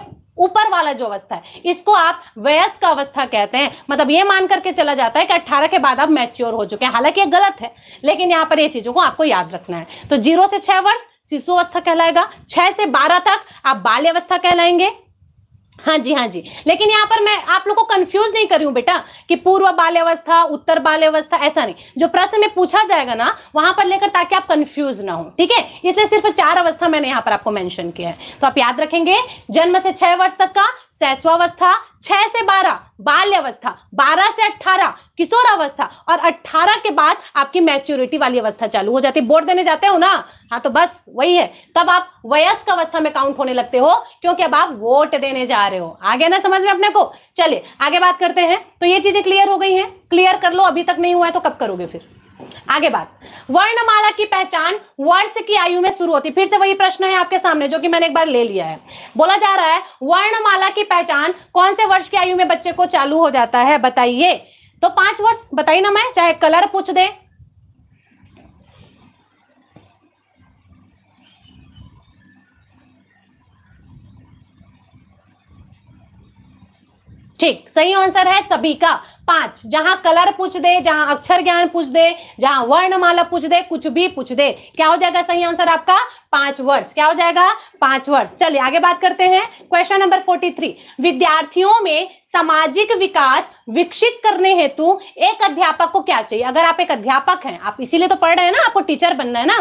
ऊपर वाला जो अवस्था है इसको आप वयस्क अवस्था कहते हैं मतलब ये मान करके चला जाता है कि 18 के बाद आप मैच्योर हो चुके हैं हालांकि ये गलत है लेकिन यहाँ पर ये चीजों को आपको याद रखना है तो जीरो से छह वर्ष शिशु अवस्था कहलाएगा छह से बारह तक आप बाल्य कहलाएंगे हाँ जी हाँ जी लेकिन यहाँ पर मैं आप लोगों को कंफ्यूज नहीं कर रही हूँ बेटा कि पूर्व बाल्यावस्था उत्तर बाल्यावस्था ऐसा नहीं जो प्रश्न में पूछा जाएगा ना वहां पर लेकर ताकि आप कंफ्यूज ना हो ठीक है इसलिए सिर्फ चार अवस्था मैंने यहाँ पर आपको मेंशन किया है तो आप याद रखेंगे जन्म से छह वर्ष तक का सैस्वावस्था छह से बारह बाल्यावस्था बारह से अट्ठारह किशोर अवस्था और अट्ठारह के बाद आपकी मैच्योरिटी वाली अवस्था चालू हो जाती है बोर्ड देने जाते हो ना हाँ तो बस वही है तब आप वयस्क अवस्था में काउंट होने लगते हो क्योंकि अब आप वोट देने जा रहे हो आगे ना समझ में अपने को चलिए आगे बात करते हैं तो ये चीजें क्लियर हो गई है क्लियर कर लो अभी तक नहीं हुआ है तो कब करोगे फिर आगे बात वर्णमाला की पहचान वर्ष की आयु में शुरू होती फिर से वही प्रश्न है आपके सामने जो कि मैंने एक बार ले लिया है बोला जा रहा है वर्णमाला की पहचान कौन से वर्ष की आयु में बच्चे को चालू हो जाता है बताइए तो पांच वर्ष बताइए ना मैं चाहे कलर पूछ दे ठीक सही आंसर है सभी का पांच जहां कलर पूछ दे जहां अक्षर ज्ञान पूछ दे जहां वर्णमाला पूछ दे कुछ भी पूछ दे क्या हो जाएगा सही आंसर आपका पांच वर्ड्स क्या हो जाएगा पांच वर्ड्स चलिए आगे बात करते हैं क्वेश्चन नंबर फोर्टी थ्री विद्यार्थियों में सामाजिक विकास विकसित करने हेतु एक अध्यापक को क्या चाहिए अगर आप एक अध्यापक हैं आप इसीलिए तो पढ़ रहे हैं ना आपको टीचर बनना है ना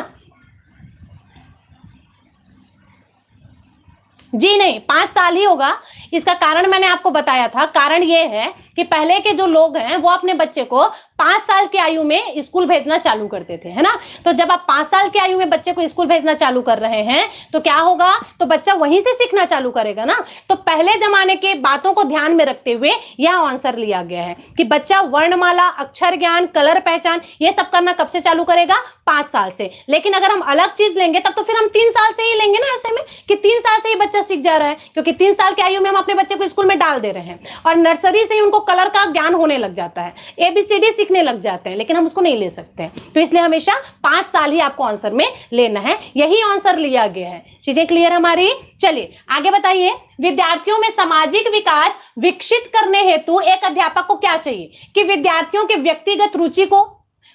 जी नहीं पांच साल ही होगा इसका कारण मैंने आपको बताया था कारण यह है कि पहले के जो लोग हैं वो अपने बच्चे को पांच साल की आयु में स्कूल भेजना चालू करते थे है ना तो जब आप पांच साल की आयु में बच्चे को स्कूल भेजना चालू कर रहे हैं तो क्या होगा तो बच्चा वहीं से सीखना चालू करेगा ना तो पहले जमाने के बातों को ध्यान में रखते हुए यह आंसर लिया गया है कि बच्चा वर्णमाला अक्षर ज्ञान कलर पहचान ये सब करना कब से चालू करेगा पांच साल से लेकिन अगर हम अलग चीज लेंगे तब तो फिर हम तीन साल से ही लेंगे ना ऐसे में कि तीन साल से ही बच्चा सीख जा रहा है क्योंकि तीन साल की आयु में हम अपने बच्चे को स्कूल में डाल दे रहे हैं और नर्सरी से ही उनको कलर का ज्ञान होने लग जाता है एबीसीडी सीखने लग जाते हैं लेकिन हम उसको नहीं ले सकते हैं तो इसलिए हमेशा पांच साल ही आपको आंसर में लेना है यही आंसर लिया गया है चीजें क्लियर हमारी चलिए आगे बताइए विद्यार्थियों में सामाजिक विकास विकसित करने हेतु एक अध्यापक को क्या चाहिए कि विद्यार्थियों के व्यक्तिगत रुचि को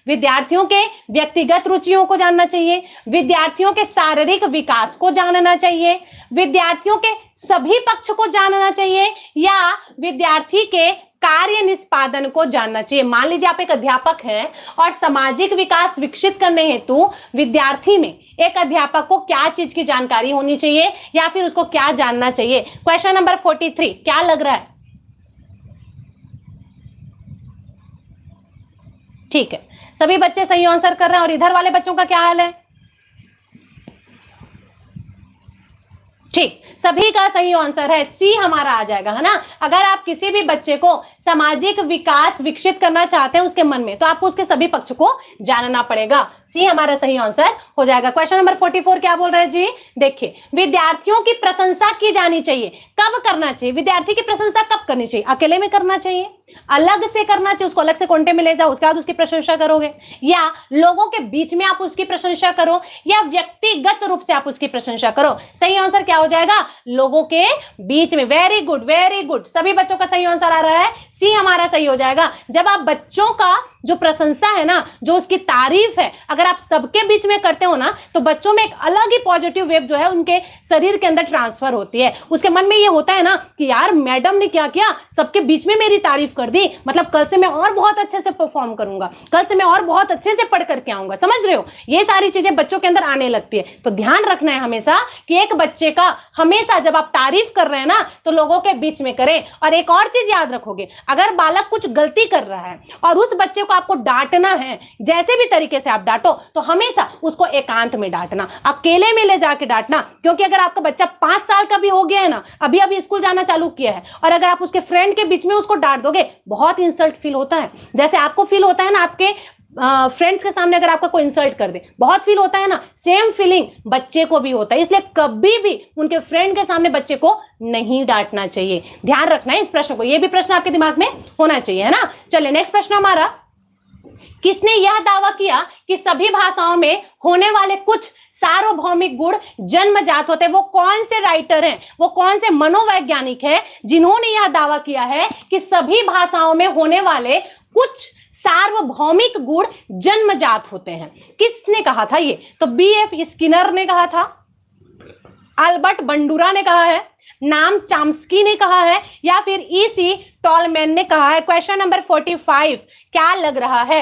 विद्यार्थियों के व्यक्तिगत रुचियों को जानना चाहिए विद्यार्थियों के शारीरिक विकास को जानना चाहिए विद्यार्थियों के सभी पक्ष को जानना चाहिए या विद्यार्थी के कार्य निष्पादन को जानना चाहिए मान लीजिए आप एक अध्यापक हैं और सामाजिक विकास विकसित करने हेतु विद्यार्थी में एक अध्यापक को क्या चीज की जानकारी होनी चाहिए या फिर उसको क्या जानना चाहिए क्वेश्चन नंबर फोर्टी थ्री क्या लग रहा है ठीक है सभी बच्चे सही आंसर कर रहे हैं और इधर वाले बच्चों का क्या हाल है ठीक सभी का सही आंसर है सी हमारा आ जाएगा है ना अगर आप किसी भी बच्चे को सामाजिक विकास विकसित करना चाहते हैं उसके मन में तो आपको उसके सभी पक्ष को जानना पड़ेगा सी हमारा सही आंसर हो जाएगा क्वेश्चन नंबर 44 क्या बोल रहे हैं जी देखिए विद्यार्थियों की प्रशंसा की जानी चाहिए कब करना चाहिए विद्यार्थी की प्रशंसा कब करनी चाहिए अकेले में करना चाहिए अलग से करना चाहिए उसको अलग से कोंटे में ले जाओ उसके बाद उसकी प्रशंसा करोगे या लोगों के बीच में आप उसकी प्रशंसा करो या व्यक्तिगत रूप से आप उसकी प्रशंसा करो सही आंसर क्या हो हो जाएगा लोगों के बीच में वेरी गुड वेरी गुड सभी बच्चों का सही आंसर आ रहा है सी हमारा सही हो जाएगा जब आप बच्चों का जो प्रशंसा है ना जो उसकी तारीफ है अगर आप सबके बीच में करते हो ना तो बच्चों में एक अलग ही पॉजिटिव वेव जो है उनके शरीर के अंदर ट्रांसफर होती है उसके मन में ये होता है ना कि यार मैडम ने क्या किया सबके बीच में मेरी तारीफ कर दी मतलब कल से मैं और बहुत अच्छे से परफॉर्म करूंगा कल से मैं और बहुत अच्छे से पढ़ करके आऊंगा समझ रहे हो ये सारी चीजें बच्चों के अंदर आने लगती है तो ध्यान रखना है हमेशा कि एक बच्चे का हमेशा जब आप तारीफ कर रहे हैं ना तो लोगों के बीच में करें और एक और चीज याद रखोगे अगर बालक कुछ गलती कर रहा है और उस बच्चे को आपको डांटना है जैसे भी तरीके से आप डांटो तो हमेशा उसको एकांत में डांटना अकेले में ले जाके डांटना क्योंकि अगर आपका बच्चा पांच साल का भी हो गया है ना अभी अभी स्कूल जाना चालू किया है और अगर आप उसके फ्रेंड के बीच में उसको डांट दोगे बहुत इंसल्ट फील होता है जैसे आपको फील होता है ना आपके फ्रेंड्स के सामने अगर आपका कोई इंसल्ट कर दे बहुत फील होता है ना सेम फीलिंग बच्चे को भी होता है इसलिए कभी भी उनके फ्रेंड के सामने बच्चे को नहीं डांटना चाहिए ध्यान रखना है इस प्रश्न को यह भी प्रश्न आपके दिमाग में होना चाहिए है ना चलिए नेक्स्ट प्रश्न हमारा किसने यह दावा किया कि सभी भाषाओं में होने वाले कुछ सार्वभौमिक गुण जन्मजात होते हैं वो कौन से राइटर हैं वो कौन से मनोवैज्ञानिक हैं जिन्होंने यह दावा किया है कि सभी भाषाओं में होने वाले कुछ सार्वभौमिक गुण जन्मजात होते हैं किसने कहा था ये तो बी एफ स्किनर ने कहा था अल्बर्ट बंडूरा ने कहा है नाम चाम्स्की ने कहा है या फिर ईसी e टॉलमैन ने कहा है क्वेश्चन नंबर फोर्टी फाइव क्या लग रहा है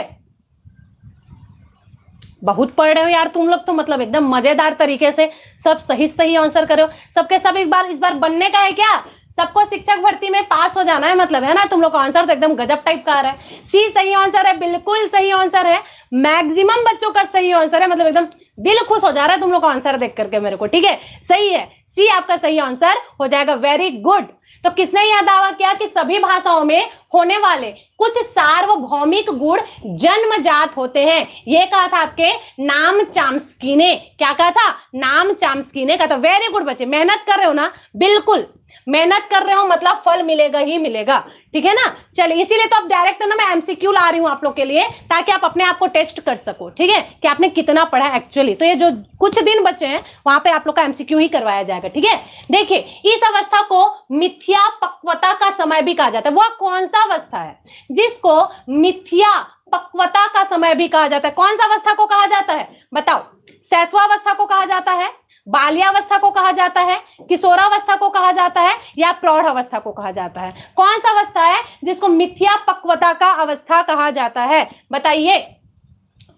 बहुत पढ़ रहे हो यार तुम लोग तो मतलब एकदम मजेदार तरीके से सब सही सही आंसर करो सबके सब एक बार इस बार बनने का है क्या सबको शिक्षक भर्ती में पास हो जाना है मतलब है ना तुम लोग का आंसर तो एकदम गजब टाइप का आ रहा है सी सही आंसर है बिल्कुल सही आंसर है मैक्सिमम बच्चों का सही आंसर है मतलब एकदम दिल खुश हो जा रहा है तुम लोग का आंसर देख करके मेरे को ठीक है सही है सी आपका सही आंसर हो जाएगा वेरी गुड तो किसने यह दावा किया कि सभी भाषाओं में होने वाले कुछ सार्वभौमिक गुण जन्मजात होते हैं यह कहा था आपके नाम चाम्स्की ने क्या कहा था नाम चाम्स्की ने कहा था वेरी गुड बच्चे मेहनत कर रहे हो ना बिल्कुल मेहनत कर रहे हो मतलब फल मिलेगा ही मिलेगा ठीक है ना चलिए इसीलिए तो आप डायरेक्ट ना मैं एमसीक्यू ला रही हूँ आप लोग के लिए ताकि आप अपने आप को टेस्ट कर सको ठीक है कि आपने कितना पढ़ा एक्चुअली तो ये जो कुछ दिन बचे हैं वहां पे आप लोग का एमसीक्यू ही करवाया जाएगा ठीक है देखिए इस अवस्था को मिथ्या पक्वता का समय भी कहा जाता है वह कौन सा अवस्था है जिसको मिथ्या पक्वता का समय भी कहा जाता है कौन सा अवस्था को कहा जाता है बताओ सैसवा अवस्था को कहा जाता है बाल्यावस्था को कहा जाता है किशोरावस्था को कहा जाता है या प्रौढ़ावस्था को कहा जाता है कौन सा अवस्था है जिसको मिथ्या पक्वता का अवस्था कहा जाता है बताइए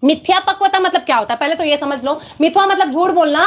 मिथ्या पक्वता मतलब क्या होता है पहले तो यह समझ लो मिथुआ मतलब झूठ बोलना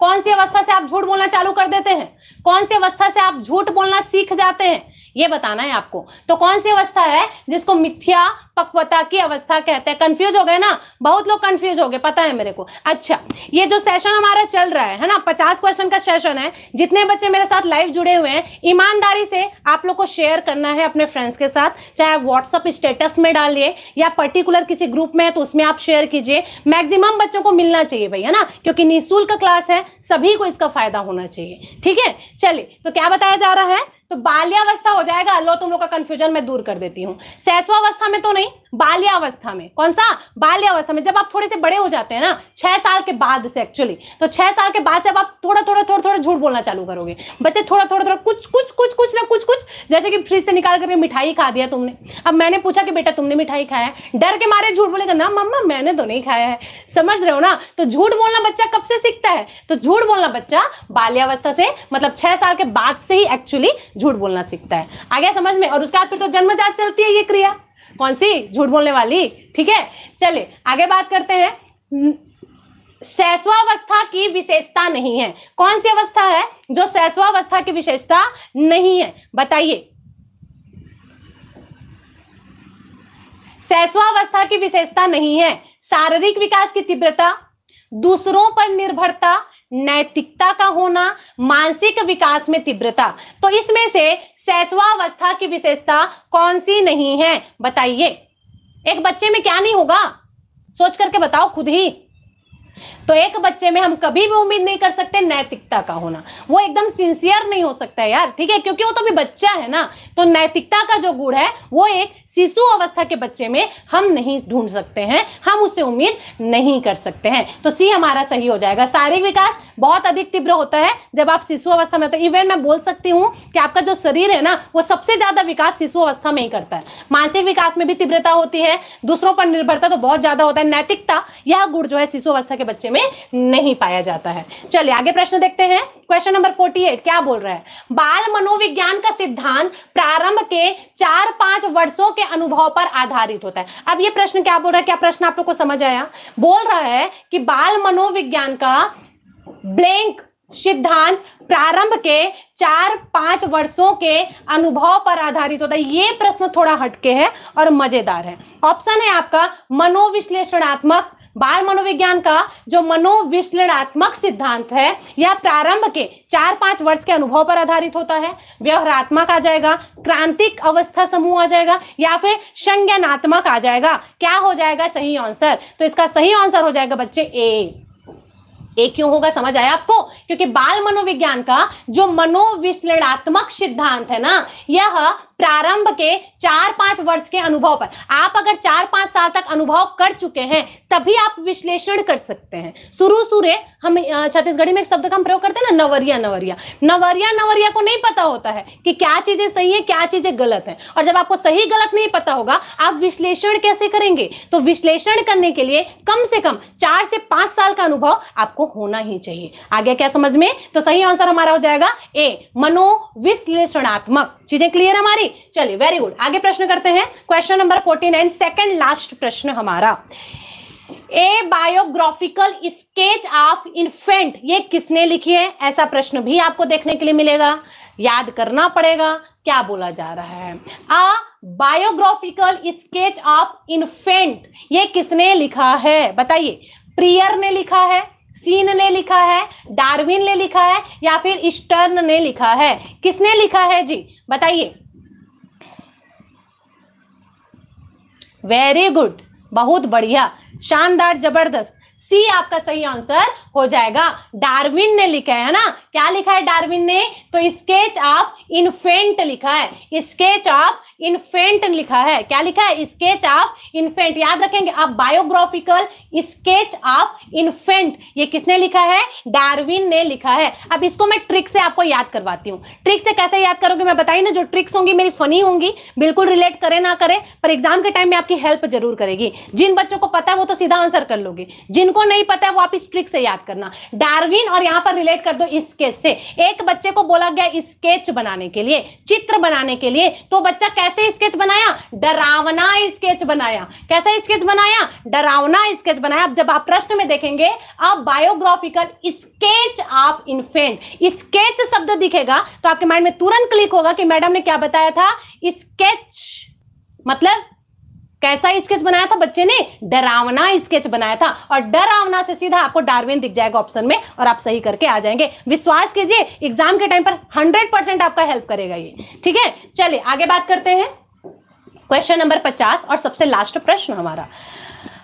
कौन सी अवस्था से आप झूठ बोलना चालू कर देते हैं कौन सी अवस्था से आप झूठ बोलना सीख जाते हैं यह बताना है आपको तो कौन सी अवस्था है जिसको मिथ्या पक्वता की अवस्था कहते हैं कंफ्यूज हो गए ना बहुत लोग कंफ्यूज हो गए पता है मेरे को अच्छा ये जो सेशन हमारा चल रहा है है ना पचास क्वेश्चन का सेशन है जितने बच्चे मेरे साथ लाइव जुड़े हुए हैं ईमानदारी से आप लोग को शेयर करना है अपने फ्रेंड्स के साथ चाहे व्हाट्सअप स्टेटस में डालिए या पर्टिकुलर किसी ग्रुप में है तो उसमें आप शेयर कीजिए मैक्सिमम बच्चों को मिलना चाहिए भाई है ना क्योंकि निःशुल्क क्लास है सभी को इसका फायदा होना चाहिए ठीक है चलिए तो क्या बताया जा रहा है तो बाल्यावस्था हो जाएगा लो तुम लोग का कंफ्यूजन मैं दूर कर देती हूँ सैसवावस्था में तो नहीं बाल्यावस्था में कौन सा बाल्यावस्था में जब आप थोड़े से बड़े हो जाते हैं ना छह साल के बाद से एक्चुअली तो छह साल के बाद से अब आप थोड़ा थोड़ा थोड़ा थोड़ा झूठ बोलना चालू करोगे बच्चे थोड़ा थोड़ा थोड़ा कुछ कुछ कुछ कुछ ना कुछ कुछ जैसे कि फ्रिज से निकाल करके मिठाई खा दिया तुमने अब मैंने पूछा कि बेटा तुमने मिठाई खाया है डर के मारे झूठ बोलेगा ना मम्मा मैंने तो नहीं खाया है समझ रहे हो ना तो झूठ बोलना बच्चा कब से सीखता है तो झूठ बोलना बच्चा बाल्यावस्था से मतलब छह साल के बाद से ही एक्चुअली झूठ बोलना सीखता है आ गया समझ में और उसके बाद फिर तो जन्मजात चलती है ये क्रिया कौन सी झूठ बोलने वाली ठीक है चले आगे बात करते हैं सैस्वावस्था की विशेषता नहीं है कौन सी अवस्था है जो सैस्वावस्था की विशेषता नहीं है बताइए सैस्वावस्था की विशेषता नहीं है शारीरिक विकास की तीव्रता दूसरों पर निर्भरता नैतिकता का होना मानसिक विकास में तीव्रता तो इसमें से सैसवावस्था की विशेषता कौन सी नहीं है बताइए एक बच्चे में क्या नहीं होगा सोच करके बताओ खुद ही तो एक बच्चे में हम कभी भी उम्मीद नहीं कर सकते नैतिकता का होना वो एकदम सिंसियर नहीं हो सकता है यार ठीक है क्योंकि वो तो भी बच्चा है ना तो नैतिकता का जो गुण है वो एक शिशु अवस्था के बच्चे में हम नहीं ढूंढ सकते हैं हम उससे उम्मीद नहीं कर सकते हैं तो सी हमारा सही हो जाएगा शारीरिक विकास बहुत अधिक तीव्र होता है जब आप शिशु अवस्था में होते इवन मैं बोल सकती हूँ कि आपका जो शरीर है ना वो सबसे ज्यादा विकास शिशु अवस्था में ही करता है मानसिक विकास में भी तीव्रता होती है दूसरों पर निर्भरता तो बहुत ज्यादा होता है नैतिकता यह गुण जो है शिशु अवस्था के बच्चे में में नहीं पाया जाता है चलिए आगे प्रश्न देखते हैं क्वेश्चन नंबर 48 क्या बोल रहा है बाल मनोविज्ञान का सिद्धांत प्रारंभ के चार पांच वर्षों के अनुभव पर आधारित होता है अब ये प्रश्न क्या बोल रहा है क्या प्रश्न आप लोग को समझ आया बोल रहा है कि बाल मनोविज्ञान का ब्लैंक सिद्धांत प्रारंभ के चार पांच वर्षों के अनुभव पर आधारित होता है ये प्रश्न थोड़ा हटके है और मजेदार है ऑप्शन है आपका मनोविश्लेषणात्मक बाल मनोविज्ञान का जो मनोविश्लेषणात्मक सिद्धांत है यह प्रारंभ के चार पांच वर्ष के अनुभव पर आधारित होता है व्यवहारात्मक आ जाएगा क्रांतिक अवस्था समूह आ जाएगा या फिर संज्ञानात्मक आ जाएगा क्या हो जाएगा सही आंसर तो इसका सही आंसर हो जाएगा बच्चे ए ए क्यों होगा समझ आया आपको क्योंकि बाल मनोविज्ञान का जो मनोविश्लेषणात्मक सिद्धांत है ना यह प्रारंभ के चार पांच वर्ष के अनुभव पर आप अगर चार पांच साल तक अनुभव कर चुके हैं तभी आप विश्लेषण कर सकते हैं शुरू सूर्य हम छत्तीसगढ़ी में एक शब्द का हम प्रयोग करते हैं ना नवरिया नवरिया नवरिया नवरिया को नहीं पता होता है कि क्या चीजें सही है क्या चीजें गलत है और जब आपको सही गलत नहीं पता होगा आप विश्लेषण कैसे करेंगे तो विश्लेषण करने के लिए कम से कम चार से पांच साल का अनुभव आपको होना ही चाहिए आगे क्या समझ में तो सही आंसर हमारा हो जाएगा ए मनोविश्लेषणात्मक चीजें क्लियर हमारी नहीं चलिए वेरी गुड आगे प्रश्न करते हैं question number forty nine second last प्रश्न हमारा a biographical sketch of infant ये किसने लिखी है ऐसा प्रश्न भी आपको देखने के लिए मिलेगा याद करना पड़ेगा क्या बोला जा रहा है a biographical sketch of infant ये किसने लिखा है बताइए प्रियर ने लिखा है सीन ने लिखा है डार्विन ने लिखा है या फिर स्टर्न ने लिखा है किसने लिखा है जी बताइए वेरी गुड बहुत बढ़िया शानदार जबरदस्त सी आपका सही आंसर हो जाएगा डार्विन ने लिखा है ना क्या लिखा है डार्विन ने तो स्केच ऑफ इन्फेंट लिखा है स्केच ऑफ इन्फेंट लिखा है क्या लिखा है स्केच ऑफ इन्फेंट याद रखेंगे अब बायोग्राफिकल स्केच ऑफ इन्फेंट ये किसने लिखा है डार्विन ने लिखा है अब इसको मैं ट्रिक से आपको याद करवाती हूँ ट्रिक से कैसे याद करोगे मैं बताई ना जो ट्रिक्स होंगी मेरी फनी होंगी बिल्कुल रिलेट करे ना करे पर एग्जाम के टाइम में आपकी हेल्प जरूर करेगी जिन बच्चों को पता है वो तो सीधा आंसर कर लोगे जिनको नहीं पता है वो आप इस ट्रिक से याद करना डार्विन और यहाँ पर रिलेट कर दो स्केच से एक बच्चे को बोला गया स्केच बनाने के लिए चित्र बनाने के लिए तो बच्चा कैसे कैसे स्केच बनाया डरावना स्केच बनाया कैसा स्केच बनाया डरावना स्केच बनाया अब जब आप प्रश्न में देखेंगे आप biographical sketch of infant sketch शब्द दिखेगा तो आपके माइंड में तुरंत क्लिक होगा कि मैडम ने क्या बताया था स्केच मतलब कैसा स्केच बनाया था बच्चे ने डरावना स्केच बनाया था और डरावना से सीधा आपको डार्विन दिख जाएगा ऑप्शन में और आप सही करके आ जाएंगे विश्वास कीजिए एग्जाम के टाइम पर हंड्रेड परसेंट आपका हेल्प करेगा ये ठीक है चलिए आगे बात करते हैं क्वेश्चन नंबर पचास और सबसे लास्ट प्रश्न हमारा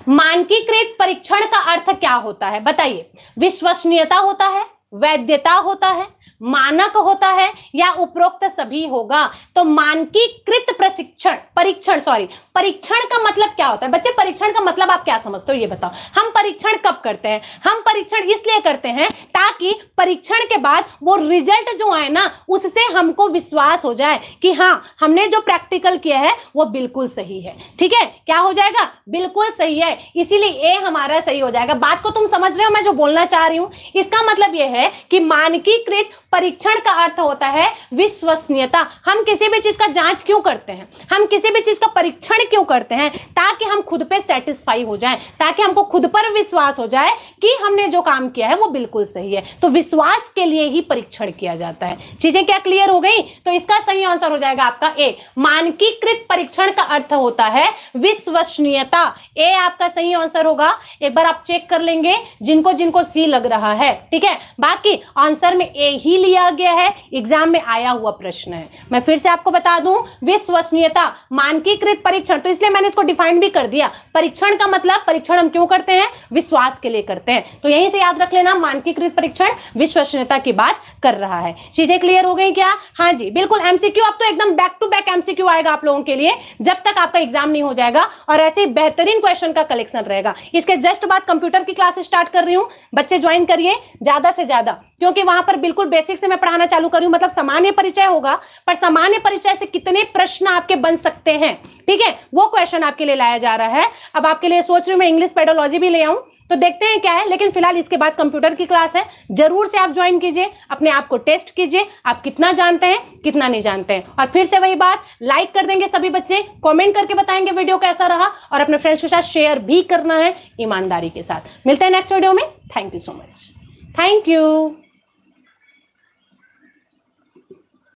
मानकीकृत परीक्षण का अर्थ क्या होता है बताइए विश्वसनीयता होता है वैद्यता होता है मानक होता है या उपरोक्त सभी होगा तो मानकीकृत प्रशिक्षण परीक्षण सॉरी परीक्षण का मतलब क्या होता है बच्चे परीक्षण का मतलब आप क्या समझते हो ये बताओ हम परीक्षण कब करते हैं हम परीक्षण इसलिए करते हैं ताकि परीक्षण के बाद वो रिजल्ट जो आए ना उससे हमको विश्वास हो जाए कि हाँ हमने जो प्रैक्टिकल किया है वो बिल्कुल सही है ठीक है क्या हो जाएगा बिल्कुल सही है इसीलिए ए हमारा सही हो जाएगा बात को तुम समझ रहे हो मैं जो बोलना चाह रही हूँ इसका मतलब यह है कि मानकीकृत परीक्षण का अर्थ होता है विश्वसनीयता हम किसी भी चीज का जांच क्यों करते हैं हम किसी भी चीज का परीक्षण क्यों करते हैं ताकि हम खुद पे सेटिस्फाई हो जाए ताकि हमको खुद पर विश्वास हो जाए कि हमने जो काम किया है वो बिल्कुल सही है तो विश्वास के लिए ही परीक्षण किया जाता है चीजें क्या क्लियर हो गई तो इसका सही आंसर हो जाएगा आपका ए मानकीकृत परीक्षण का अर्थ होता है विश्वसनीयता ए आपका सही आंसर होगा एक बार आप चेक कर लेंगे जिनको जिनको सी लग रहा है ठीक है बाकी आंसर में ए ही लिया गया है एग्जाम में आया हुआ प्रश्न है मैं फिर से आपको बता दूं विश्वसनीयता मानकीकृत परीक्षण तो इसलिए मैंने इसको डिफाइन भी कर दिया परीक्षण का मतलब परीक्षण हम क्यों करते हैं विश्वास के लिए करते हैं तो यहीं से याद रख लेना मानकीकृत परीक्षण विश्वसनीयता की बात कर रहा है चीजें क्लियर हो गई क्या हाँ जी बिल्कुल एमसीक्यू अब तो एकदम बैक टू बैक एमसीक्यू आएगा आप लोगों के लिए जब तक आपका एग्जाम नहीं हो जाएगा और ऐसे बेहतरीन क्वेश्चन का कलेक्शन रहेगा इसके जस्ट बाद कंप्यूटर की क्लास स्टार्ट कर रही हूं बच्चे ज्वाइन करिए ज्यादा से ज्यादा क्योंकि वहां पर बिल्कुल बेसिक बेसिक से मैं पढ़ाना चालू करूं मतलब सामान्य परिचय होगा पर सामान्य परिचय से कितने प्रश्न आपके बन सकते हैं ठीक है वो क्वेश्चन आपके लिए लाया जा रहा है अब आपके लिए सोच रही हूँ मैं इंग्लिश पेडोलॉजी भी ले आऊं तो देखते हैं क्या है लेकिन फिलहाल इसके बाद कंप्यूटर की क्लास है जरूर से आप ज्वाइन कीजिए अपने आप को टेस्ट कीजिए आप कितना जानते हैं कितना नहीं जानते हैं और फिर से वही बात लाइक कर देंगे सभी बच्चे कमेंट करके बताएंगे वीडियो कैसा रहा और अपने फ्रेंड्स के साथ शेयर भी करना है ईमानदारी के साथ मिलते हैं नेक्स्ट वीडियो में thank you so much thank you